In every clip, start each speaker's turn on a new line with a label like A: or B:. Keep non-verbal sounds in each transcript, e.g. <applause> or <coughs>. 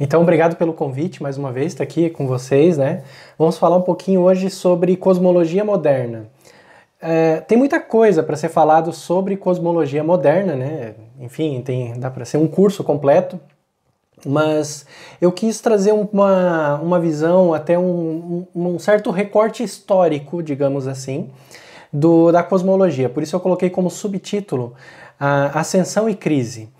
A: Então, obrigado pelo convite mais uma vez, estar tá aqui com vocês, né? Vamos falar um pouquinho hoje sobre cosmologia moderna. É, tem muita coisa para ser falado sobre cosmologia moderna, né? Enfim, tem, dá para ser um curso completo, mas eu quis trazer uma, uma visão, até um, um certo recorte histórico, digamos assim, do, da cosmologia. Por isso eu coloquei como subtítulo a Ascensão e Crise.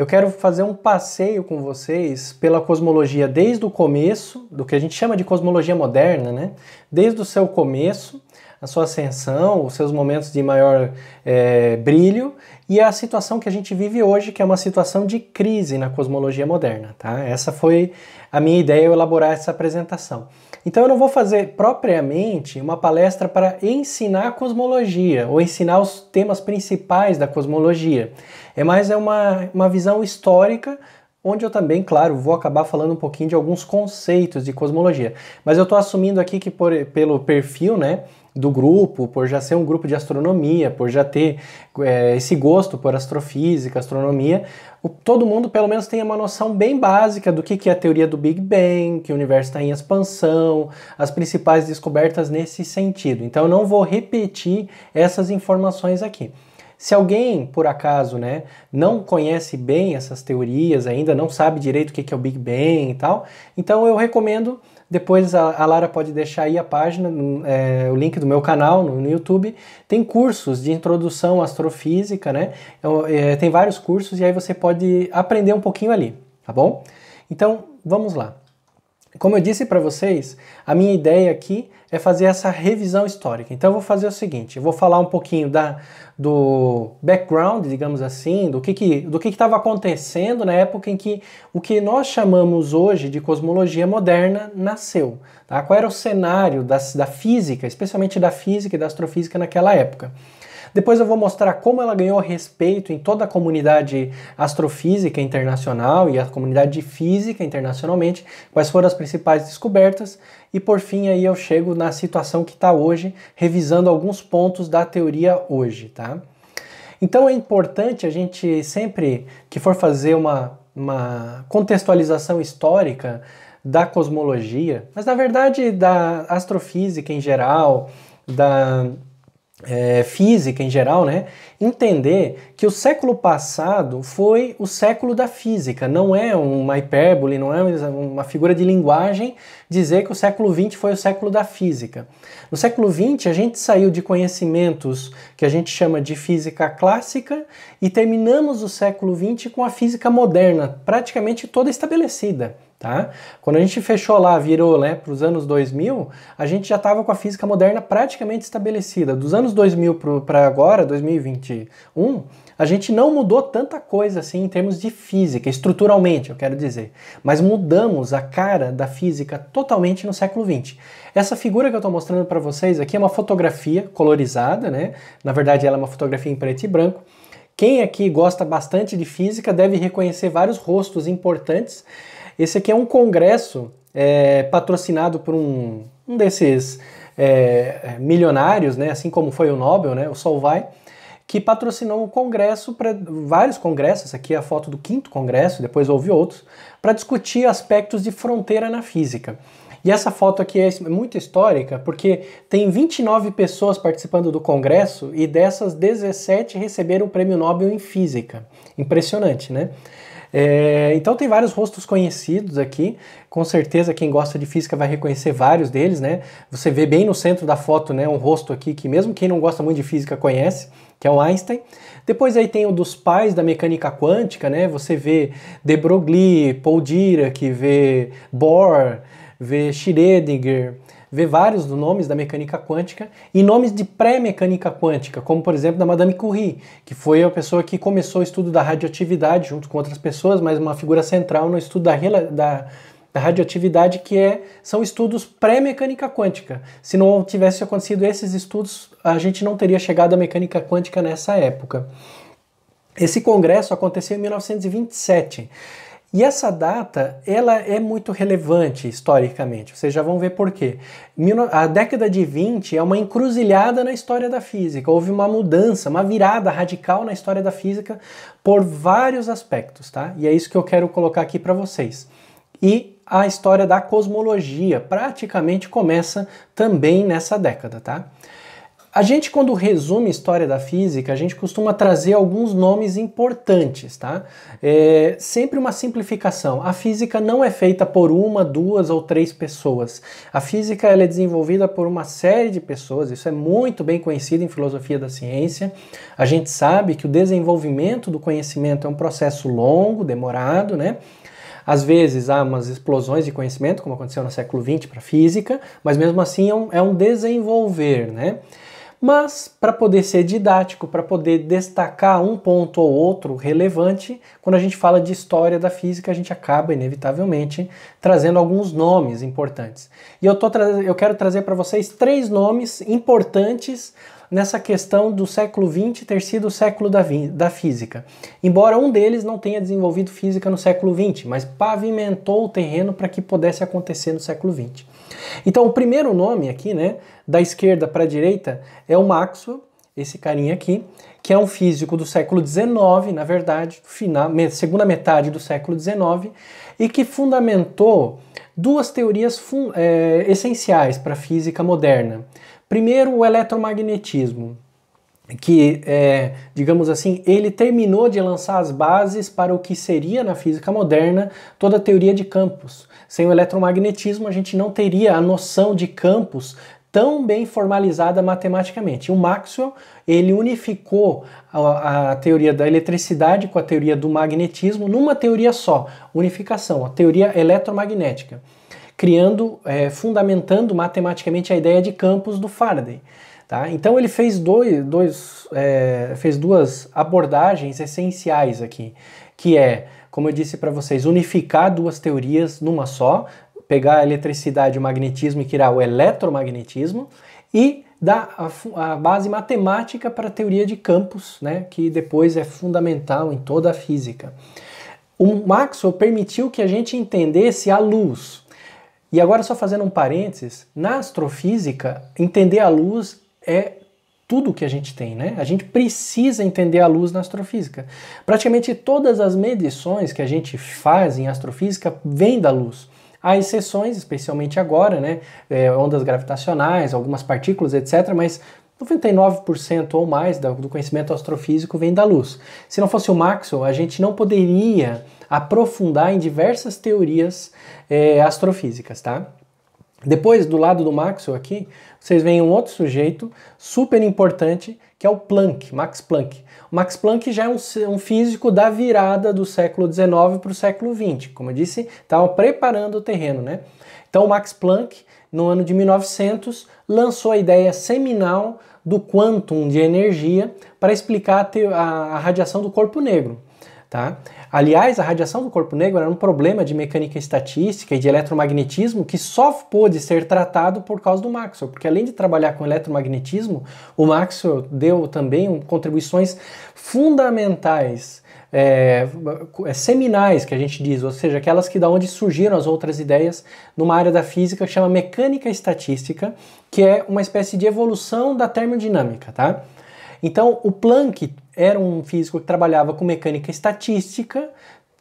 A: Eu quero fazer um passeio com vocês pela cosmologia desde o começo, do que a gente chama de cosmologia moderna, né? Desde o seu começo, a sua ascensão, os seus momentos de maior é, brilho e a situação que a gente vive hoje, que é uma situação de crise na cosmologia moderna, tá? Essa foi a minha ideia é elaborar essa apresentação. Então eu não vou fazer propriamente uma palestra para ensinar a cosmologia ou ensinar os temas principais da cosmologia. É mais é uma, uma visão histórica onde eu também, claro, vou acabar falando um pouquinho de alguns conceitos de cosmologia. Mas eu estou assumindo aqui que por, pelo perfil né, do grupo, por já ser um grupo de astronomia, por já ter é, esse gosto por astrofísica, astronomia, o, todo mundo pelo menos tenha uma noção bem básica do que, que é a teoria do Big Bang, que o universo está em expansão, as principais descobertas nesse sentido. Então eu não vou repetir essas informações aqui. Se alguém, por acaso, né, não conhece bem essas teorias ainda, não sabe direito o que é o Big Bang e tal, então eu recomendo depois a, a Lara pode deixar aí a página, é, o link do meu canal no, no, YouTube. Tem cursos de introdução à astrofísica, né? É, é, tem vários cursos e aí você pode aprender um pouquinho ali, tá bom? Então vamos lá. Como eu disse para vocês, a minha ideia aqui é fazer essa revisão histórica. Então eu vou fazer o seguinte, eu vou falar um pouquinho da, do background, digamos assim, do que que do que estava acontecendo na época em que o que nós chamamos hoje de cosmologia moderna nasceu. Tá? Qual era o cenário da física, especialmente da física e da astrofísica naquela época? Depois eu vou mostrar como ela ganhou respeito em toda a comunidade astrofísica internacional e a comunidade de física internacionalmente, quais foram as principais descobertas, e por fim aí eu chego na situação que está hoje, revisando alguns pontos da teoria hoje, tá? Então é importante a gente sempre que for fazer uma, uma contextualização histórica da cosmologia, mas na verdade da astrofísica em geral, da é, física em geral, né? entender que o século passado foi o século da física, não é uma hipérbole, não é uma figura de linguagem dizer que o século XX foi o século da física. No século XX, a gente saiu de conhecimentos que a gente chama de física clássica e terminamos o século XX com a física moderna, praticamente toda estabelecida. Tá? Quando a gente fechou lá, virou né, para os anos 2000, a gente já estava com a física moderna praticamente estabelecida. Dos anos 2000 para agora, 2021, a gente não mudou tanta coisa assim em termos de física, estruturalmente, eu quero dizer. Mas mudamos a cara da física totalmente no século XX. Essa figura que eu estou mostrando para vocês aqui é uma fotografia colorizada, né? Na verdade, ela é uma fotografia em preto e branco. Quem aqui gosta bastante de física deve reconhecer vários rostos importantes esse aqui é um congresso é, patrocinado por um, um desses é, milionários, né, assim como foi o Nobel, né, o Solvay, que patrocinou o um congresso, pra, vários congressos, aqui é a foto do quinto congresso, depois houve outros, para discutir aspectos de fronteira na física. E essa foto aqui é muito histórica porque tem 29 pessoas participando do congresso e dessas 17 receberam o prêmio Nobel em física. Impressionante, né? É, então tem vários rostos conhecidos aqui. Com certeza quem gosta de física vai reconhecer vários deles, né? Você vê bem no centro da foto, né, um rosto aqui que mesmo quem não gosta muito de física conhece, que é o Einstein. Depois aí tem o dos pais da mecânica quântica, né? Você vê de Broglie, Paul Dirac, vê Bohr, vê Schrödinger, ver vários nomes da mecânica quântica e nomes de pré-mecânica quântica, como por exemplo da Madame Curie, que foi a pessoa que começou o estudo da radioatividade junto com outras pessoas, mas uma figura central no estudo da, da, da radioatividade, que é, são estudos pré-mecânica quântica. Se não tivesse acontecido esses estudos, a gente não teria chegado à mecânica quântica nessa época. Esse congresso aconteceu em 1927. E essa data, ela é muito relevante historicamente, vocês já vão ver por quê. A década de 20 é uma encruzilhada na história da física, houve uma mudança, uma virada radical na história da física por vários aspectos, tá? E é isso que eu quero colocar aqui para vocês. E a história da cosmologia praticamente começa também nessa década, tá? A gente, quando resume a história da física, a gente costuma trazer alguns nomes importantes, tá? É sempre uma simplificação. A física não é feita por uma, duas ou três pessoas. A física ela é desenvolvida por uma série de pessoas, isso é muito bem conhecido em filosofia da ciência. A gente sabe que o desenvolvimento do conhecimento é um processo longo, demorado, né? Às vezes há umas explosões de conhecimento, como aconteceu no século XX para a física, mas mesmo assim é um, é um desenvolver, né? Mas para poder ser didático, para poder destacar um ponto ou outro relevante, quando a gente fala de história da física, a gente acaba inevitavelmente trazendo alguns nomes importantes. E eu, tô eu quero trazer para vocês três nomes importantes nessa questão do século XX ter sido o século da, da física. Embora um deles não tenha desenvolvido física no século XX, mas pavimentou o terreno para que pudesse acontecer no século XX. Então, o primeiro nome aqui, né, da esquerda para a direita, é o Maxwell, esse carinha aqui, que é um físico do século XIX, na verdade, final, segunda metade do século XIX, e que fundamentou duas teorias fun é, essenciais para a física moderna. Primeiro, o eletromagnetismo que, é, digamos assim, ele terminou de lançar as bases para o que seria na física moderna toda a teoria de campos. Sem o eletromagnetismo, a gente não teria a noção de campos tão bem formalizada matematicamente. O Maxwell ele unificou a, a, teoria da eletricidade com a teoria do magnetismo numa teoria só, unificação, a teoria eletromagnética, criando, é, fundamentando matematicamente a ideia de campos do Faraday. Tá? Então ele fez, dois, dois, é, fez duas abordagens essenciais aqui, que é, como eu disse para vocês, unificar duas teorias numa só, pegar a eletricidade e o magnetismo e criar o eletromagnetismo, e dar a, a base matemática para a teoria de campos, né, que depois é fundamental em toda a física. O Maxwell permitiu que a gente entendesse a luz. E agora, só fazendo um parênteses, na astrofísica, entender a luz é tudo que a gente tem, né? A gente precisa entender a luz na astrofísica. Praticamente todas as medições que a gente faz em astrofísica vêm da luz. Há exceções, especialmente agora, né? É, ondas gravitacionais, algumas partículas, etc. Mas 99% ou mais do conhecimento astrofísico vem da luz. Se não fosse o Maxwell, a gente não poderia aprofundar em diversas teorias é, astrofísicas, tá? Depois, do lado do Maxwell aqui, vocês veem um outro sujeito super importante, que é o Planck, Max Planck. O Max Planck já é um, um físico da virada do século XIX para o século XX. Como eu disse, estava preparando o terreno, né? Então, o Max Planck, no ano de 1900, lançou a ideia seminal do quantum de energia para explicar a, a, a radiação do corpo negro, tá? Aliás, a radiação do corpo negro era um problema de mecânica estatística e de eletromagnetismo que só pôde ser tratado por causa do Maxwell, porque além de trabalhar com eletromagnetismo, o Maxwell deu também contribuições fundamentais é, é, seminais que a gente diz, ou seja, aquelas que da onde surgiram as outras ideias numa área da física que chama mecânica estatística, que é uma espécie de evolução da termodinâmica, tá? Então, o Planck era um físico que trabalhava com mecânica estatística,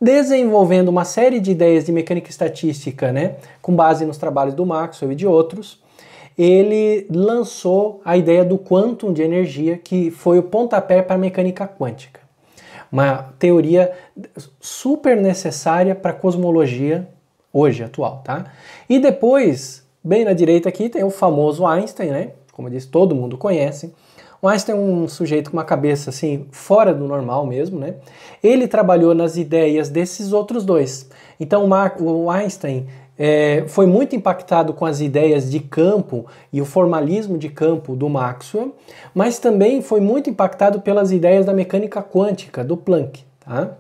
A: desenvolvendo uma série de ideias de mecânica estatística, né, com base nos trabalhos do Maxwell e de outros. Ele lançou a ideia do quantum de energia, que foi o pontapé para a mecânica quântica. Uma teoria super necessária para a cosmologia hoje atual, tá? E depois, bem na direita aqui, tem o famoso Einstein, né? Como eu disse, todo mundo conhece o Einstein é um sujeito com uma cabeça assim fora do normal mesmo, né? Ele trabalhou nas ideias desses outros dois. Então o Einstein é, foi muito impactado com as ideias de campo e o formalismo de campo do Maxwell, mas também foi muito impactado pelas ideias da mecânica quântica do Planck. Tá?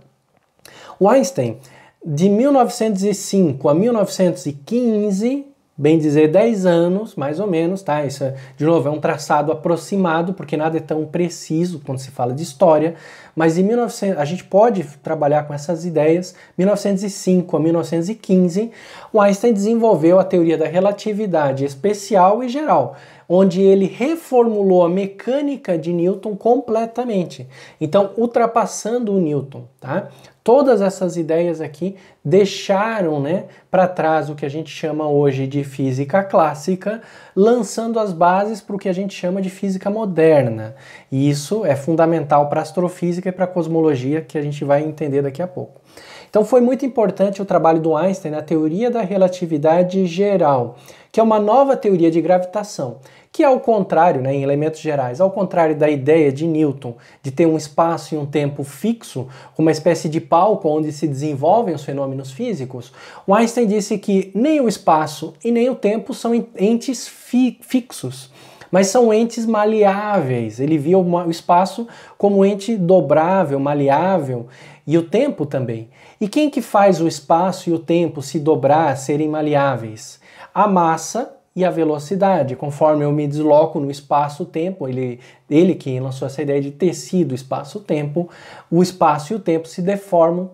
A: O Einstein de 1905 a 1915 bem dizer, 10 anos, mais ou menos, tá? Isso, é, de novo, é um traçado aproximado, porque nada é tão preciso quando se fala de história, mas em 1900, a gente pode trabalhar com essas ideias. 1905 a 1915, o Einstein desenvolveu a teoria da relatividade especial e geral, onde ele reformulou a mecânica de Newton completamente, então ultrapassando o Newton, tá? todas essas ideias aqui deixaram né, para trás o que a gente chama hoje de física clássica, lançando as bases para o que a gente chama de física moderna. E isso é fundamental para a astrofísica e para a cosmologia, que a gente vai entender daqui a pouco. Então foi muito importante o trabalho do Einstein na teoria da relatividade geral, que é uma nova teoria de gravitação que ao é contrário, né, em elementos gerais, ao contrário da ideia de Newton de ter um espaço e um tempo fixo, uma espécie de palco onde se desenvolvem os fenômenos físicos, Einstein disse que nem o espaço e nem o tempo são entes fi fixos mas são entes maleáveis. Ele via o espaço como ente dobrável, maleável, e o tempo também. E quem que faz o espaço e o tempo se dobrar, serem maleáveis? A massa e a velocidade. Conforme eu me desloco no espaço-tempo, ele, ele que lançou essa ideia de tecido espaço-tempo, o espaço e o tempo se deformam,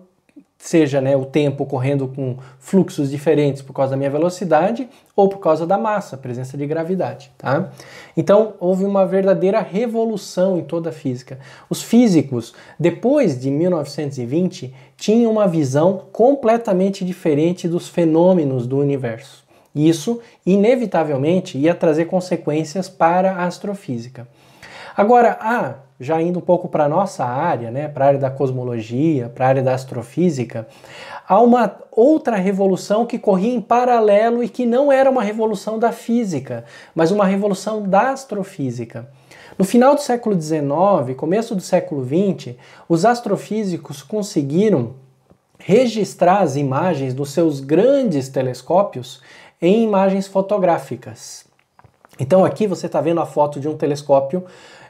A: seja né, o tempo correndo com fluxos diferentes por causa da minha velocidade ou por causa da massa, presença de gravidade. Tá? Então houve uma verdadeira revolução em toda a física. Os físicos, depois de 1920, tinham uma visão completamente diferente dos fenômenos do universo. Isso, inevitavelmente, ia trazer consequências para a astrofísica. Agora, ah, já indo um pouco para a nossa área, né, para a área da cosmologia, para a área da astrofísica, há uma outra revolução que corria em paralelo e que não era uma revolução da física, mas uma revolução da astrofísica. No final do século XIX, começo do século XX, os astrofísicos conseguiram registrar as imagens dos seus grandes telescópios em imagens fotográficas. Então aqui você está vendo a foto de um telescópio,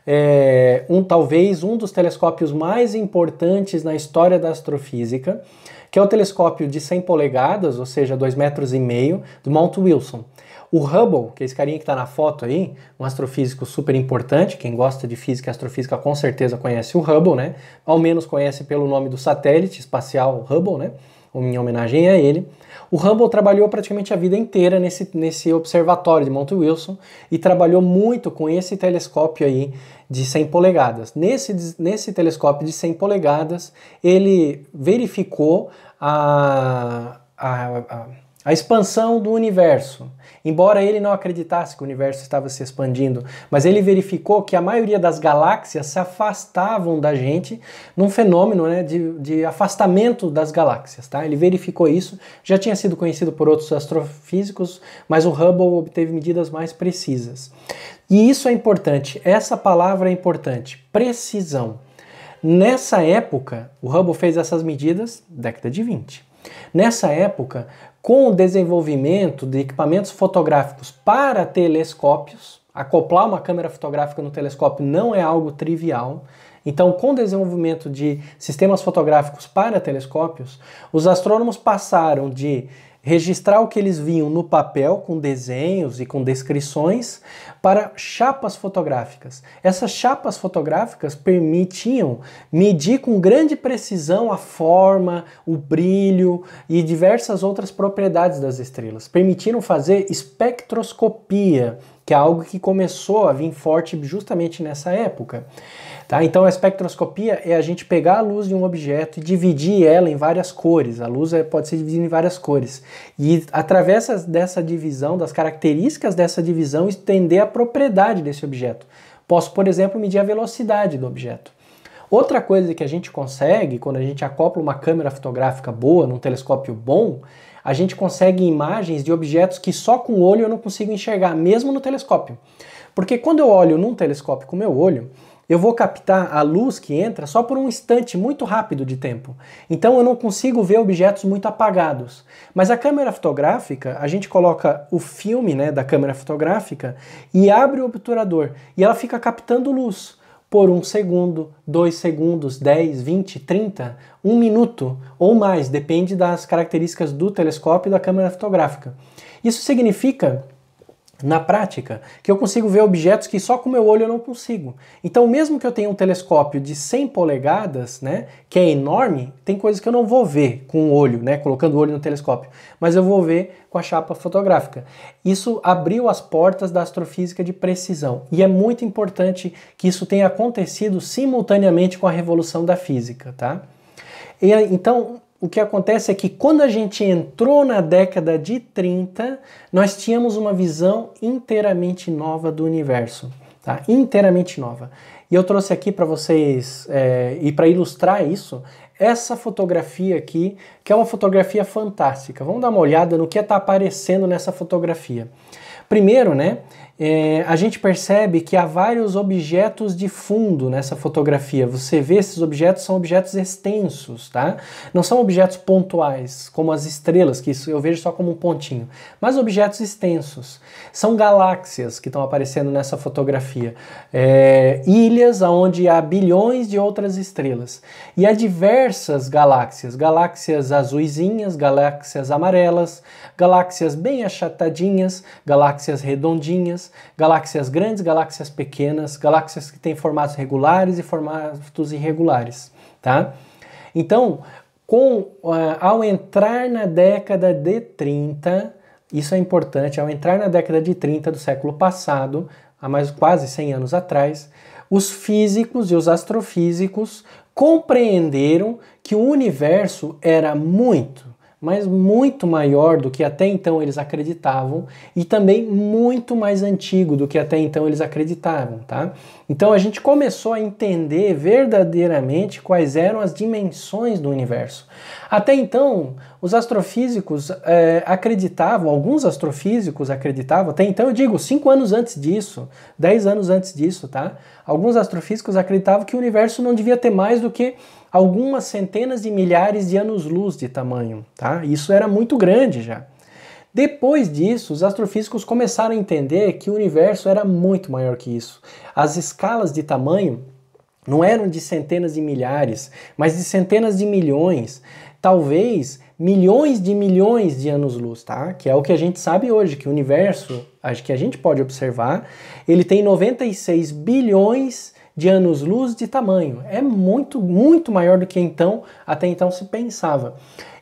A: é, um talvez um dos telescópios mais importantes na história da astrofísica, que é o telescópio de 100 polegadas, ou seja, 2,5 metros e meio, do Mount Wilson. O Hubble, que é esse carinha que está na foto aí, um astrofísico super importante, quem gosta de física e astrofísica com certeza conhece o Hubble, né? Ao menos conhece pelo nome do satélite espacial Hubble, né? minha homenagem a ele. O Hubble trabalhou praticamente a vida inteira nesse, nesse observatório de Mount Wilson e trabalhou muito com esse telescópio aí de 100 polegadas. Nesse, nesse telescópio de 100 polegadas, ele verificou a, a, a, a expansão do universo, Embora ele não acreditasse que o universo estava se expandindo, mas ele verificou que a maioria das galáxias se afastavam da gente num fenômeno né, de, de afastamento das galáxias. Tá? Ele verificou isso, já tinha sido conhecido por outros astrofísicos, mas o Hubble obteve medidas mais precisas. E isso é importante, essa palavra é importante, precisão. Nessa época, o Hubble fez essas medidas, década de 20. Nessa época, com o desenvolvimento de equipamentos fotográficos para telescópios, acoplar uma câmera fotográfica no telescópio não é algo trivial. Então, com o desenvolvimento de sistemas fotográficos para telescópios, os astrônomos passaram de registrar o que eles viam no papel com desenhos e com descrições para chapas fotográficas. Essas chapas fotográficas permitiam medir com grande precisão a forma, o brilho e diversas outras propriedades das estrelas. Permitiram fazer espectroscopia, que é algo que começou a vir forte justamente nessa época. Tá? Então a espectroscopia é a gente pegar a luz de um objeto e dividir ela em várias cores. A luz é, pode ser dividida em várias cores. E através dessa divisão, das características dessa divisão, entender a propriedade desse objeto. Posso, por exemplo, medir a velocidade do objeto. Outra coisa que a gente consegue, quando a gente acopla uma câmera fotográfica boa, num telescópio bom, a gente consegue imagens de objetos que só com o olho eu não consigo enxergar, mesmo no telescópio. Porque quando eu olho num telescópio com o meu olho, eu vou captar a luz que entra só por um instante muito rápido de tempo. Então eu não consigo ver objetos muito apagados. Mas a câmera fotográfica, a gente coloca o filme né, da câmera fotográfica e abre o obturador e ela fica captando luz por um segundo, dois segundos, 10, 20, 30, um minuto ou mais, depende das características do telescópio e da câmera fotográfica. Isso significa na prática, que eu consigo ver objetos que só com meu olho eu não consigo. Então, mesmo que eu tenha um telescópio de 100 polegadas, né, que é enorme, tem coisas que eu não vou ver com o olho, né, colocando o olho no telescópio, mas eu vou ver com a chapa fotográfica. Isso abriu as portas da astrofísica de precisão, e é muito importante que isso tenha acontecido simultaneamente com a revolução da física, tá? E, então, o que acontece é que quando a gente entrou na década de 30, nós tínhamos uma visão inteiramente nova do universo. Tá? Inteiramente nova. E eu trouxe aqui para vocês, é, e para ilustrar isso, essa fotografia aqui, que é uma fotografia fantástica. Vamos dar uma olhada no que está aparecendo nessa fotografia. Primeiro, né, é, a gente percebe que há vários objetos de fundo nessa fotografia. Você vê esses objetos são objetos extensos, tá? Não são objetos pontuais, como as estrelas, que isso eu vejo só como um pontinho, mas objetos extensos. São galáxias que estão aparecendo nessa fotografia, é, ilhas onde há bilhões de outras estrelas. E há diversas galáxias, galáxias azuisinhas, galáxias amarelas, galáxias bem achatadinhas, galáxias redondinhas, galáxias, grandes, galáxias pequenas, galáxias que têm formatos regulares e formatos irregulares, tá? Então, com, ah, ao entrar na década de 30, isso é importante, ao entrar na década de 30 do século passado, há mais quase 100 anos atrás, os físicos e os astrofísicos compreenderam que o universo era muito, mas muito maior do que até então eles acreditavam e também muito mais antigo do que até então eles acreditavam, tá? Então a gente começou a entender verdadeiramente quais eram as dimensões do universo. Até então, os astrofísicos é, acreditavam, alguns astrofísicos acreditavam, até então eu digo, cinco anos antes disso, dez anos antes disso, tá? Alguns astrofísicos acreditavam que o universo não devia ter mais do que algumas centenas de milhares de anos-luz de tamanho, tá? Isso era muito grande já. Depois disso, os astrofísicos começaram a entender que o universo era muito maior que isso. As escalas de tamanho não eram de centenas de milhares, mas de centenas de milhões, talvez milhões de milhões de anos-luz, tá? Que é o que a gente sabe hoje, que o universo, que a gente pode observar, ele tem 96 bilhões de anos-luz de tamanho. É muito, muito maior do que então, até então se pensava.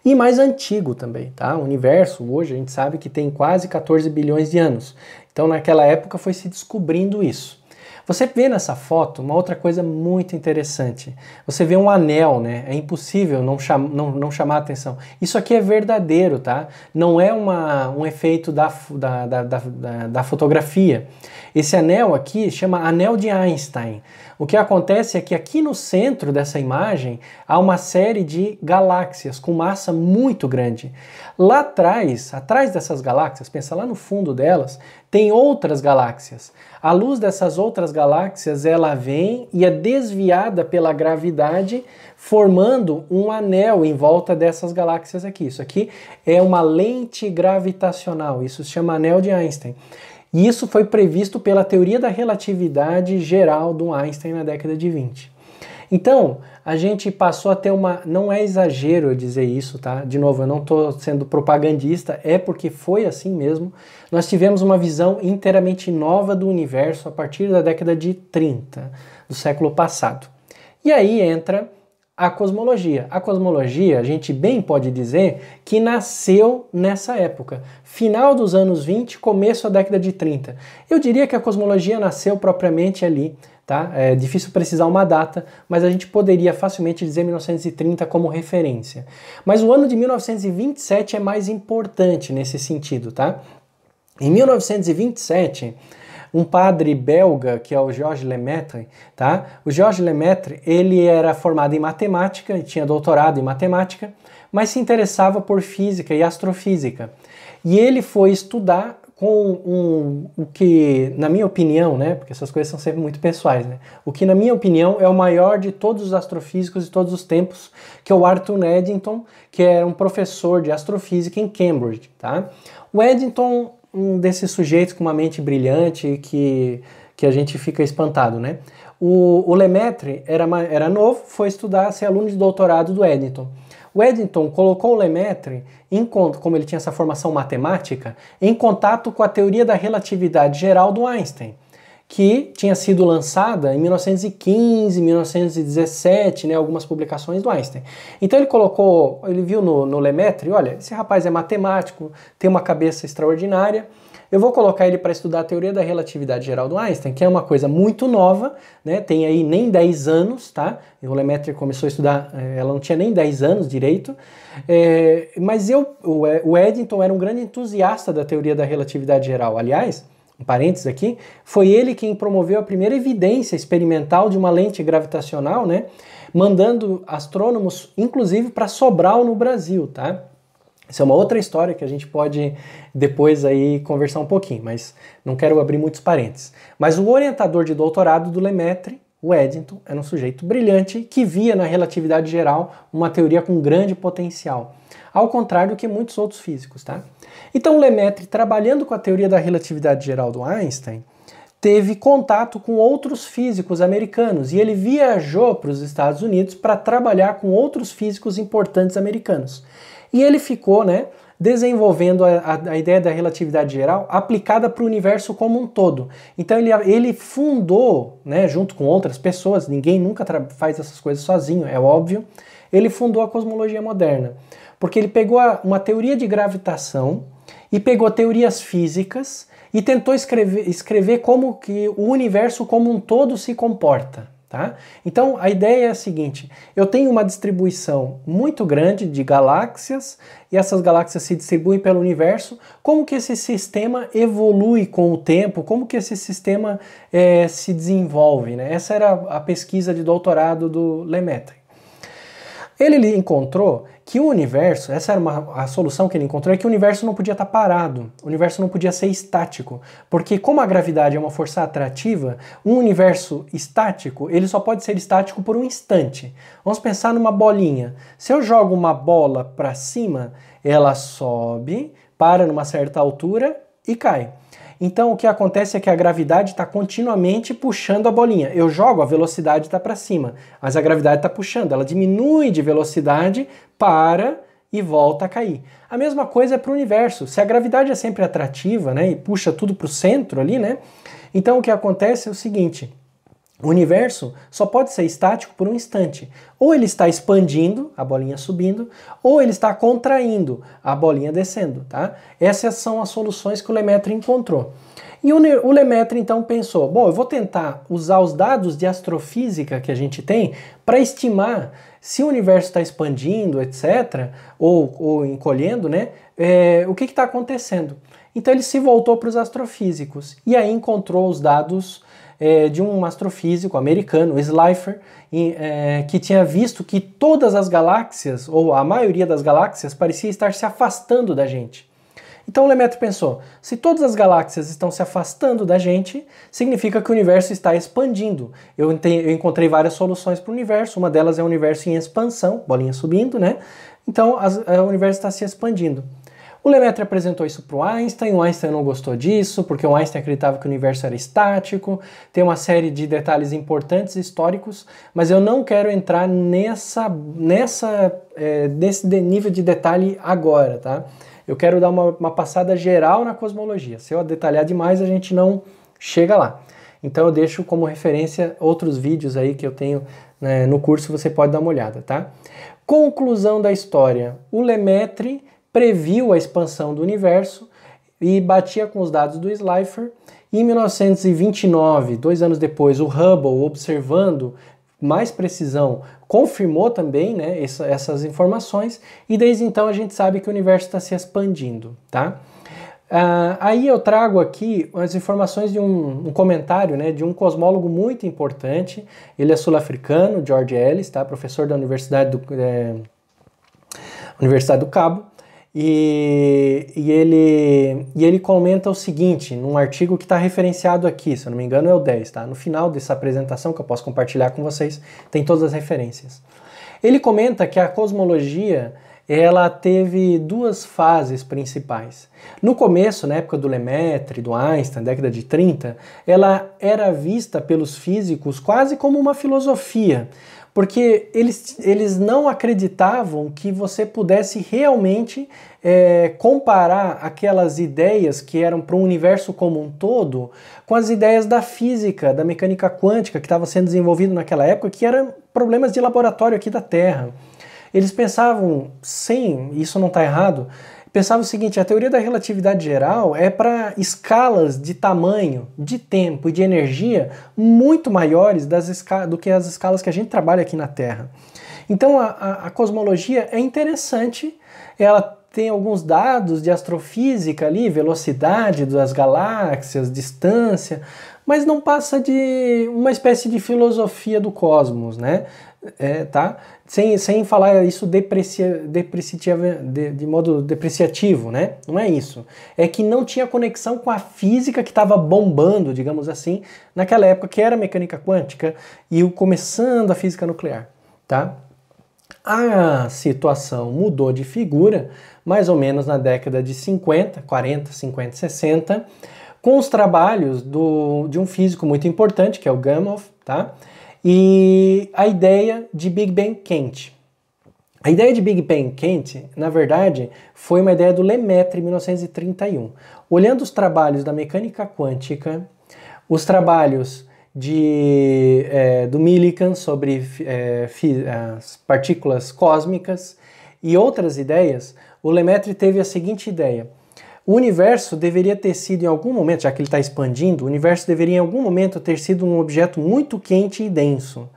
A: E mais antigo também, tá? O universo hoje a gente sabe que tem quase 14 bilhões de anos. Então naquela época foi se descobrindo isso. Você vê nessa foto uma outra coisa muito interessante. Você vê um anel, né? É impossível não, cham não, não chamar atenção. Isso aqui é verdadeiro, tá? Não é uma, um efeito da, da, da, da, da fotografia. Esse anel aqui chama anel de Einstein. O que acontece é que aqui no centro dessa imagem há uma série de galáxias com massa muito grande. Lá atrás, atrás dessas galáxias, pensa lá no fundo delas, tem outras galáxias. A luz dessas outras galáxias, ela vem e é desviada pela gravidade, formando um anel em volta dessas galáxias aqui. Isso aqui é uma lente gravitacional, isso se chama anel de Einstein. E isso foi previsto pela teoria da relatividade geral do Einstein na década de 20. Então, a gente passou a ter uma. Não é exagero eu dizer isso, tá? De novo, eu não estou sendo propagandista, é porque foi assim mesmo. Nós tivemos uma visão inteiramente nova do universo a partir da década de 30, do século passado. E aí entra a cosmologia. A cosmologia, a gente bem pode dizer que nasceu nessa época, final dos anos 20, começo da década de 30. Eu diria que a cosmologia nasceu propriamente ali, tá? É difícil precisar uma data, mas a gente poderia facilmente dizer 1930 como referência. Mas o ano de 1927 é mais importante nesse sentido, tá? Em 1927, um padre belga, que é o Georges Lemaitre, tá? O Georges Lemaitre, ele era formado em matemática, tinha doutorado em matemática, mas se interessava por física e astrofísica. E ele foi estudar com um, o que, na minha opinião, né, porque essas coisas são sempre muito pessoais, né, o que, na minha opinião, é o maior de todos os astrofísicos de todos os tempos, que é o Arthur Eddington, que era um professor de astrofísica em Cambridge. Tá? O Eddington um desses sujeitos com uma mente brilhante que, que a gente fica espantado, né? O, o Lemaitre era, era novo, foi estudar, ser aluno de doutorado do Eddington. O Eddington colocou o Lemaitre, em, como ele tinha essa formação matemática, em contato com a teoria da relatividade geral do Einstein que tinha sido lançada em 1915, 1917, né, algumas publicações do Einstein. Então ele colocou, ele viu no, no Lemaitre, olha, esse rapaz é matemático, tem uma cabeça extraordinária, eu vou colocar ele para estudar a teoria da relatividade geral do Einstein, que é uma coisa muito nova, né? Tem aí nem 10 anos, tá? O Lemaitre começou a estudar, eh, ela não tinha nem 10 anos direito. É, mas eu, o Eddington era um grande entusiasta da teoria da relatividade geral. Aliás, um parênteses aqui, foi ele quem promoveu a primeira evidência experimental de uma lente gravitacional, né? Mandando astrônomos, inclusive, para Sobral no Brasil, tá? Isso é uma outra história que a gente pode depois aí conversar um pouquinho, mas não quero abrir muitos parênteses. Mas o orientador de doutorado do Lemaitre o Eddington era um sujeito brilhante que via na relatividade geral uma teoria com grande potencial, ao contrário do que muitos outros físicos, tá? Então Lemaitre, trabalhando com a teoria da relatividade geral do Einstein, teve contato com outros físicos americanos e ele viajou para os Estados Unidos para trabalhar com outros físicos importantes americanos. E ele ficou, né, desenvolvendo a, a, a ideia da relatividade geral aplicada para o universo como um todo. Então ele, ele fundou, né, junto com outras pessoas, ninguém nunca faz essas coisas sozinho, é óbvio, ele fundou a cosmologia moderna. Porque ele pegou a, uma teoria de gravitação e pegou teorias físicas e tentou escrever, escrever como que o universo como um todo se comporta. Tá? Então a ideia é a seguinte: eu tenho uma distribuição muito grande de galáxias e essas galáxias se distribuem pelo universo. Como que esse sistema evolui com o tempo? Como que esse sistema é, se desenvolve? Né? Essa era a pesquisa de doutorado do Lemaitre. Ele encontrou que o universo, essa era uma, a solução que ele encontrou, é que o universo não podia estar parado, o universo não podia ser estático, porque como a gravidade é uma força atrativa, um universo estático, ele só pode ser estático por um instante. Vamos pensar numa bolinha. Se eu jogo uma bola para cima, ela sobe, para numa certa altura e cai. Então o que acontece é que a gravidade está continuamente puxando a bolinha. Eu jogo, a velocidade está para cima, mas a gravidade está puxando, ela diminui de velocidade, para e volta a cair. A mesma coisa é para o universo. Se a gravidade é sempre atrativa né, e puxa tudo para o centro ali, né? Então o que acontece é o seguinte o universo só pode ser estático por um instante. Ou ele está expandindo, a bolinha subindo, ou ele está contraindo, a bolinha descendo. Tá? Essas são as soluções que o Lemaitre encontrou. E o Lemaitre então pensou: bom, eu vou tentar usar os dados de astrofísica que a gente tem para estimar se o universo está expandindo, etc., ou, ou encolhendo, né? É, o que está acontecendo? Então ele se voltou para os astrofísicos e aí encontrou os dados é, de um astrofísico americano, Slifer, é, que tinha visto que todas as galáxias, ou a maioria das galáxias, parecia estar se afastando da gente. Então Lemaitre pensou: se todas as galáxias estão se afastando da gente, significa que o universo está expandindo. Eu, encontrei várias soluções para o universo, uma delas é o universo em expansão, bolinha subindo, né? Então as, é, o universo está se expandindo. O Lemaitre apresentou isso para o Einstein, o Einstein não gostou disso, porque o Einstein acreditava que o universo era estático, tem uma série de detalhes importantes históricos, mas eu não quero entrar nessa, nessa, é, nesse nível de detalhe agora, tá? Eu quero dar uma, uma passada geral na cosmologia. Se eu detalhar demais, a gente não chega lá. Então eu deixo como referência outros vídeos aí que eu tenho né, no curso, você pode dar uma olhada, tá? Conclusão da história. O Lemaitre previu a expansão do universo e batia com os dados do Slipher. Em 1929, dois anos depois, o Hubble, observando mais precisão, confirmou também né, essa, essas informações, e desde então a gente sabe que o universo está se expandindo. Tá? Uh, aí eu trago aqui as informações de um, um, comentário né, de um cosmólogo muito importante, ele é sul-africano, George Ellis, tá? professor da Universidade do, é, Universidade do Cabo, e, e, ele, e ele comenta o seguinte, num artigo que está referenciado aqui, se eu não me engano é o 10, tá? No final dessa apresentação, que eu posso compartilhar com vocês, tem todas as referências. Ele comenta que a cosmologia ela teve duas fases principais. No começo, na época do Lemaitre, do Einstein, década de 30, ela era vista pelos físicos quase como uma filosofia, porque eles, eles não acreditavam que você pudesse realmente é, comparar aquelas ideias que eram para o universo como um todo com as ideias da física, da mecânica quântica que estava sendo desenvolvida naquela época, que eram problemas de laboratório aqui da Terra. Eles pensavam, sim, isso não está errado, pensavam o seguinte: a teoria da relatividade geral é para escalas de tamanho, de tempo e de energia muito maiores do que as escalas que a gente trabalha aqui na Terra. Então a, a, a cosmologia é interessante, ela tem alguns dados de astrofísica ali, velocidade das galáxias, distância, mas não passa de uma espécie de filosofia do cosmos, né? É, tá? Sem, sem falar isso deprecia, depreciativa, de, de, modo depreciativo, né? Não é isso. É que não tinha conexão com a física que estava bombando, digamos assim, naquela época que era mecânica quântica e o começando a física nuclear, tá? A situação mudou de figura mais ou menos na década de 50, 40, 50, 60, com os trabalhos do, de um físico muito importante, que é o Gamow, tá? E a ideia de Big Bang quente. A ideia de Big Bang quente, na verdade, foi uma ideia do Lemaitre em 1931. Olhando os trabalhos da mecânica quântica, os trabalhos de, é, do Millikan sobre é, as partículas cósmicas e outras ideias, o Lemaitre teve a seguinte ideia. O universo deveria ter sido em algum momento, já que ele está expandindo, o universo deveria em algum momento ter sido um objeto muito quente e denso,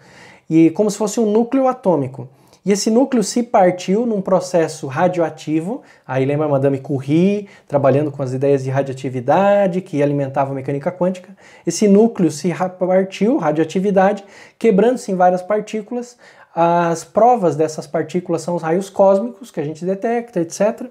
A: e como se fosse um núcleo atômico. E esse núcleo se partiu num processo radioativo. Aí lembra Madame Curie trabalhando com as ideias de radioatividade que alimentava a mecânica quântica. Esse núcleo se partiu, radioatividade, quebrando-se em várias partículas. As provas dessas partículas são os raios cósmicos que a gente detecta, etc.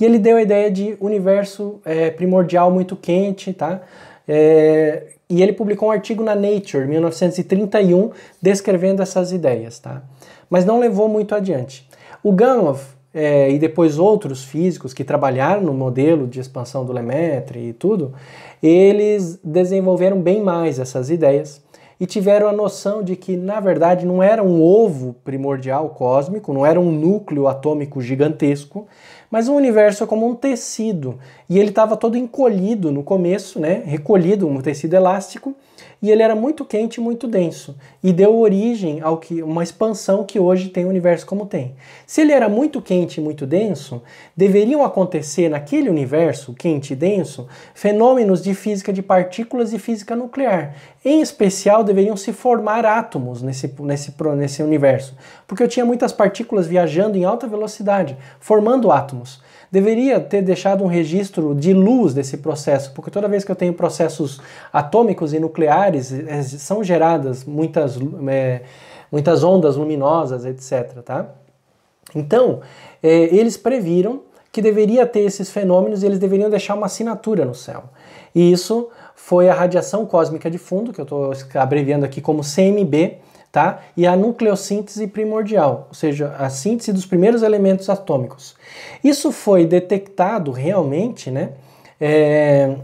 A: E ele deu a ideia de universo é, primordial muito quente, tá? É, e ele publicou um artigo na Nature, 1931, descrevendo essas ideias, tá? Mas não levou muito adiante. O Gamow é, e depois outros físicos que trabalharam no modelo de expansão do Lemaitre e tudo, eles desenvolveram bem mais essas ideias e tiveram a noção de que, na verdade, não era um ovo primordial cósmico, não era um núcleo atômico gigantesco, mas o universo é como um tecido e ele estava todo encolhido no começo, né? Recolhido, um tecido elástico e ele era muito quente e muito denso, e deu origem ao que uma expansão que hoje tem o universo como tem. Se ele era muito quente e muito denso, deveriam acontecer naquele universo quente e denso fenômenos de física de partículas e física nuclear. Em especial, deveriam se formar átomos nesse, nesse, nesse universo, porque eu tinha muitas partículas viajando em alta velocidade, formando átomos deveria ter deixado um registro de luz desse processo, porque toda vez que eu tenho processos atômicos e nucleares, eh, eh, são geradas muitas, é, muitas ondas luminosas, etc. Tá? Então, é, eles previram que deveria ter esses fenômenos e eles deveriam deixar uma assinatura no céu. E isso foi a radiação cósmica de fundo, que eu estou abreviando aqui como CMB, tá? E a nucleossíntese primordial, ou seja, a síntese dos primeiros elementos atômicos. Isso foi detectado realmente, né? É,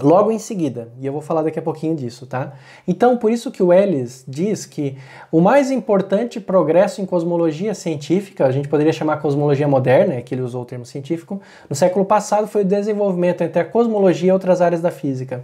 A: logo em seguida, e eu vou falar daqui a pouquinho disso, tá? Então, por isso que o Ellis diz que o mais importante progresso em cosmologia científica, a gente poderia chamar cosmologia moderna, é que ele usou o termo científico, no século passado foi o desenvolvimento entre a cosmologia e outras áreas da física.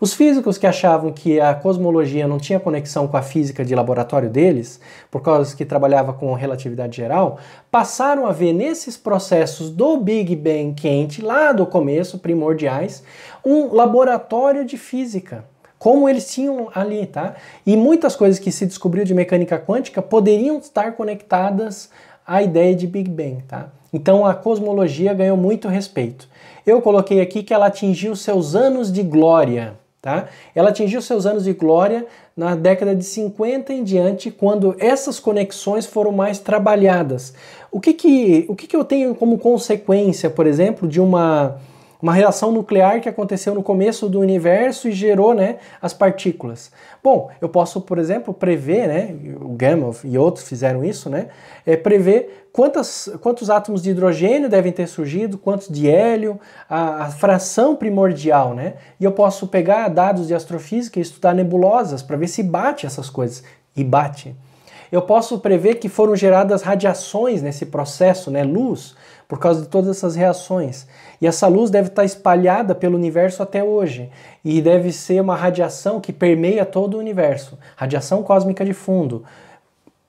A: Os físicos que achavam que a cosmologia não tinha conexão com a física de laboratório deles, por causa que trabalhava com relatividade geral, passaram a ver nesses processos do Big Bang quente, lá do começo, primordiais, um laboratório de física como eles tinham ali, tá? E muitas coisas que se descobriu de mecânica quântica poderiam estar conectadas à ideia de Big Bang, tá? Então a cosmologia ganhou muito respeito. Eu coloquei aqui que ela atingiu seus anos de glória. Tá? Ela atingiu seus anos de glória na década de 50 em diante, quando essas conexões foram mais trabalhadas. O que, que, o que, que eu tenho como consequência, por exemplo, de uma uma reação nuclear que aconteceu no começo do universo e gerou né, as partículas. Bom, eu posso, por exemplo, prever, né, o Gamow e outros fizeram isso, né, é prever quantas, quantos átomos de hidrogênio devem ter surgido, quantos de hélio, a, a fração primordial. Né, e eu posso pegar dados de astrofísica e estudar nebulosas para ver se bate essas coisas. E bate. Eu posso prever que foram geradas radiações nesse processo, né, luz por causa de todas essas reações. E essa luz deve estar espalhada pelo universo até hoje e deve ser uma radiação que permeia todo o universo. Radiação cósmica de fundo.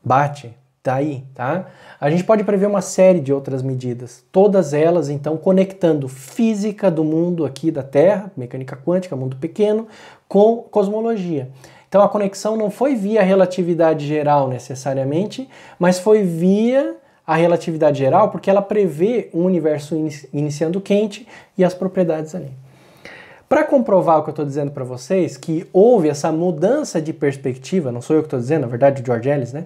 A: Bate, daí, tá, tá? A gente pode prever uma série de outras medidas, todas elas então conectando física do mundo aqui da Terra, mecânica quântica, mundo pequeno, com cosmologia. Então a conexão não foi via relatividade geral necessariamente, mas foi via a relatividade geral porque ela prevê um universo iniciando quente e as propriedades ali. Para comprovar o que eu estou dizendo para vocês, que houve essa mudança de perspectiva, não sou eu que estou dizendo, na verdade, o George Ellis, né?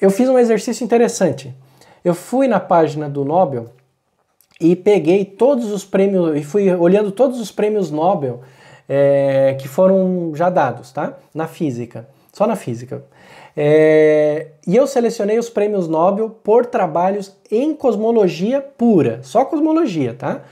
A: Eu fiz um exercício interessante. Eu fui na página do Nobel e peguei todos os prêmios, e fui olhando todos os prêmios Nobel é, que foram já dados, tá? Na física, só na física. É... E eu selecionei os prêmios Nobel por trabalhos em cosmologia pura, só cosmologia, tá?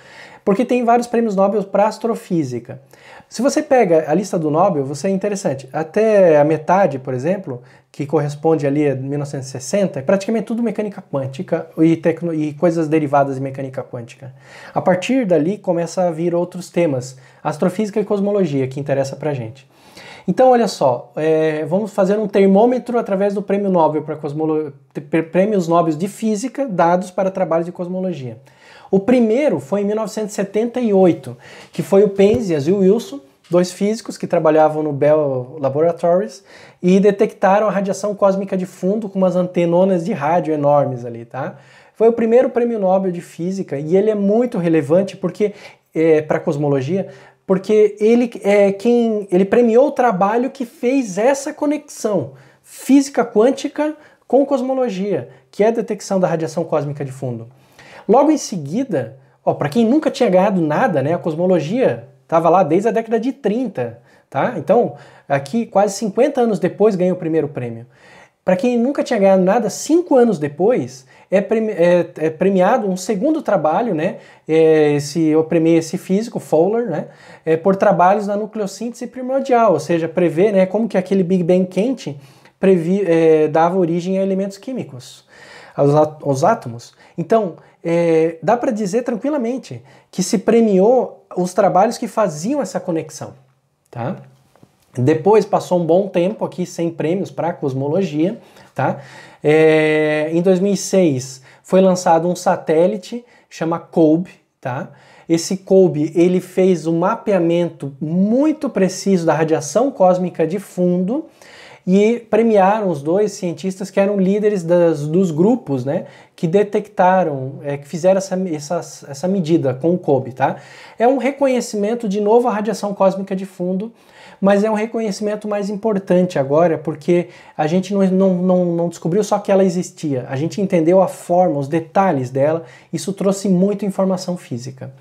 A: Porque tem vários prêmios Nobel para astrofísica. Se você pega a lista do Nobel, você é interessante. Até a metade, por exemplo, que corresponde ali a 1960, é praticamente tudo mecânica quântica e, tecno, e coisas derivadas de mecânica quântica. A partir dali começa a vir outros temas, astrofísica e cosmologia, que interessa pra gente. Então, olha só, é, vamos fazer um termômetro através do Prêmio Nobel para cosmolo... Prêmios Nobel de Física dados para trabalhos de cosmologia. O primeiro foi em 1978, que foi o Penzias e o Wilson, dois físicos que trabalhavam no Bell Laboratories e detectaram a radiação cósmica de fundo com umas antenonas de rádio enormes ali, tá? Foi o primeiro prêmio Nobel de Física e ele é muito relevante porque é, para a cosmologia, porque ele é quem ele premiou o trabalho que fez essa conexão física quântica com cosmologia, que é a detecção da radiação cósmica de fundo. Logo em seguida, para quem nunca tinha ganhado nada, né, a cosmologia estava lá desde a década de 30, tá? Então, aqui quase 50 anos depois ganhou o primeiro prêmio. Para quem nunca tinha ganhado nada, cinco anos depois é, premi é, é premiado um segundo trabalho, né? É, esse, eu premiei esse físico, Fowler, né? É, por trabalhos na nucleossíntese primordial, ou seja, prever né, como que aquele Big Bang quente previ, é, dava origem a elementos químicos, aos, aos átomos. Então, é, dá para dizer tranquilamente que se premiou os trabalhos que faziam essa conexão, tá? Depois passou um bom tempo aqui sem prêmios para cosmologia, tá? É, em 2006 foi lançado um satélite chama COBE, tá? Esse COBE ele fez um mapeamento muito preciso da radiação cósmica de fundo e premiaram os dois cientistas que eram líderes das, dos grupos, né, que detectaram, é, que fizeram essa, essa, essa medida com o COBE, tá? É um reconhecimento de novo a radiação cósmica de fundo mas é um reconhecimento mais importante agora, porque a gente não, não, não, não descobriu só que ela existia, a gente entendeu a forma, os detalhes dela, isso trouxe muita informação física.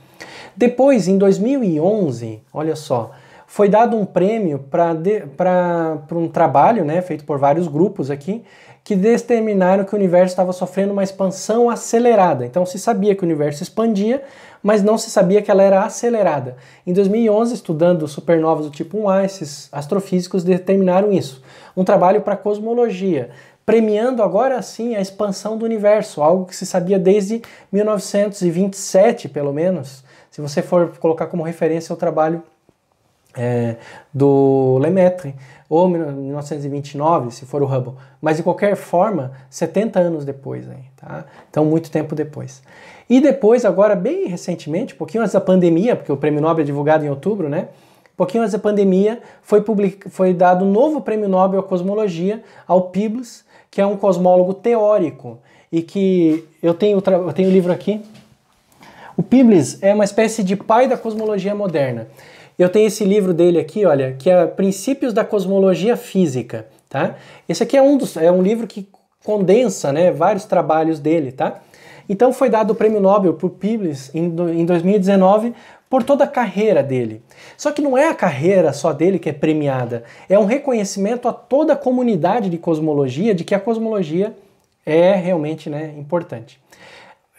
A: Depois, em 2011, olha só, foi dado um prêmio para um trabalho né, feito por vários grupos aqui que determinaram que o universo estava sofrendo uma expansão acelerada. Então se sabia que o universo expandia, mas não se sabia que ela era acelerada. Em 2011, estudando supernovas do tipo 1A, esses astrofísicos determinaram isso. Um trabalho para cosmologia, premiando agora sim a expansão do universo, algo que se sabia desde 1927, pelo menos. Se você for colocar como referência o trabalho é, do Lemaitre, ou 1929, se for o Hubble. Mas de qualquer forma, 70 anos depois, aí, tá? então muito tempo depois. E depois, agora, bem recentemente, um pouquinho antes da pandemia, porque o prêmio Nobel é divulgado em outubro, né? Um pouquinho antes da pandemia, foi, public... foi dado um novo prêmio Nobel à Cosmologia ao Peebles, que é um cosmólogo teórico e que eu tenho, tra... eu tenho o livro aqui. O Peebles é uma espécie de pai da cosmologia moderna. Eu tenho esse livro dele aqui, olha, que é Princípios da Cosmologia Física, tá? Esse aqui é um, dos, é um livro que condensa né, vários trabalhos dele, tá? Então foi dado o prêmio Nobel por Peebles em, em 2019 por toda a carreira dele. Só que não é a carreira só dele que é premiada, é um reconhecimento a toda a comunidade de cosmologia de que a cosmologia é realmente né, importante.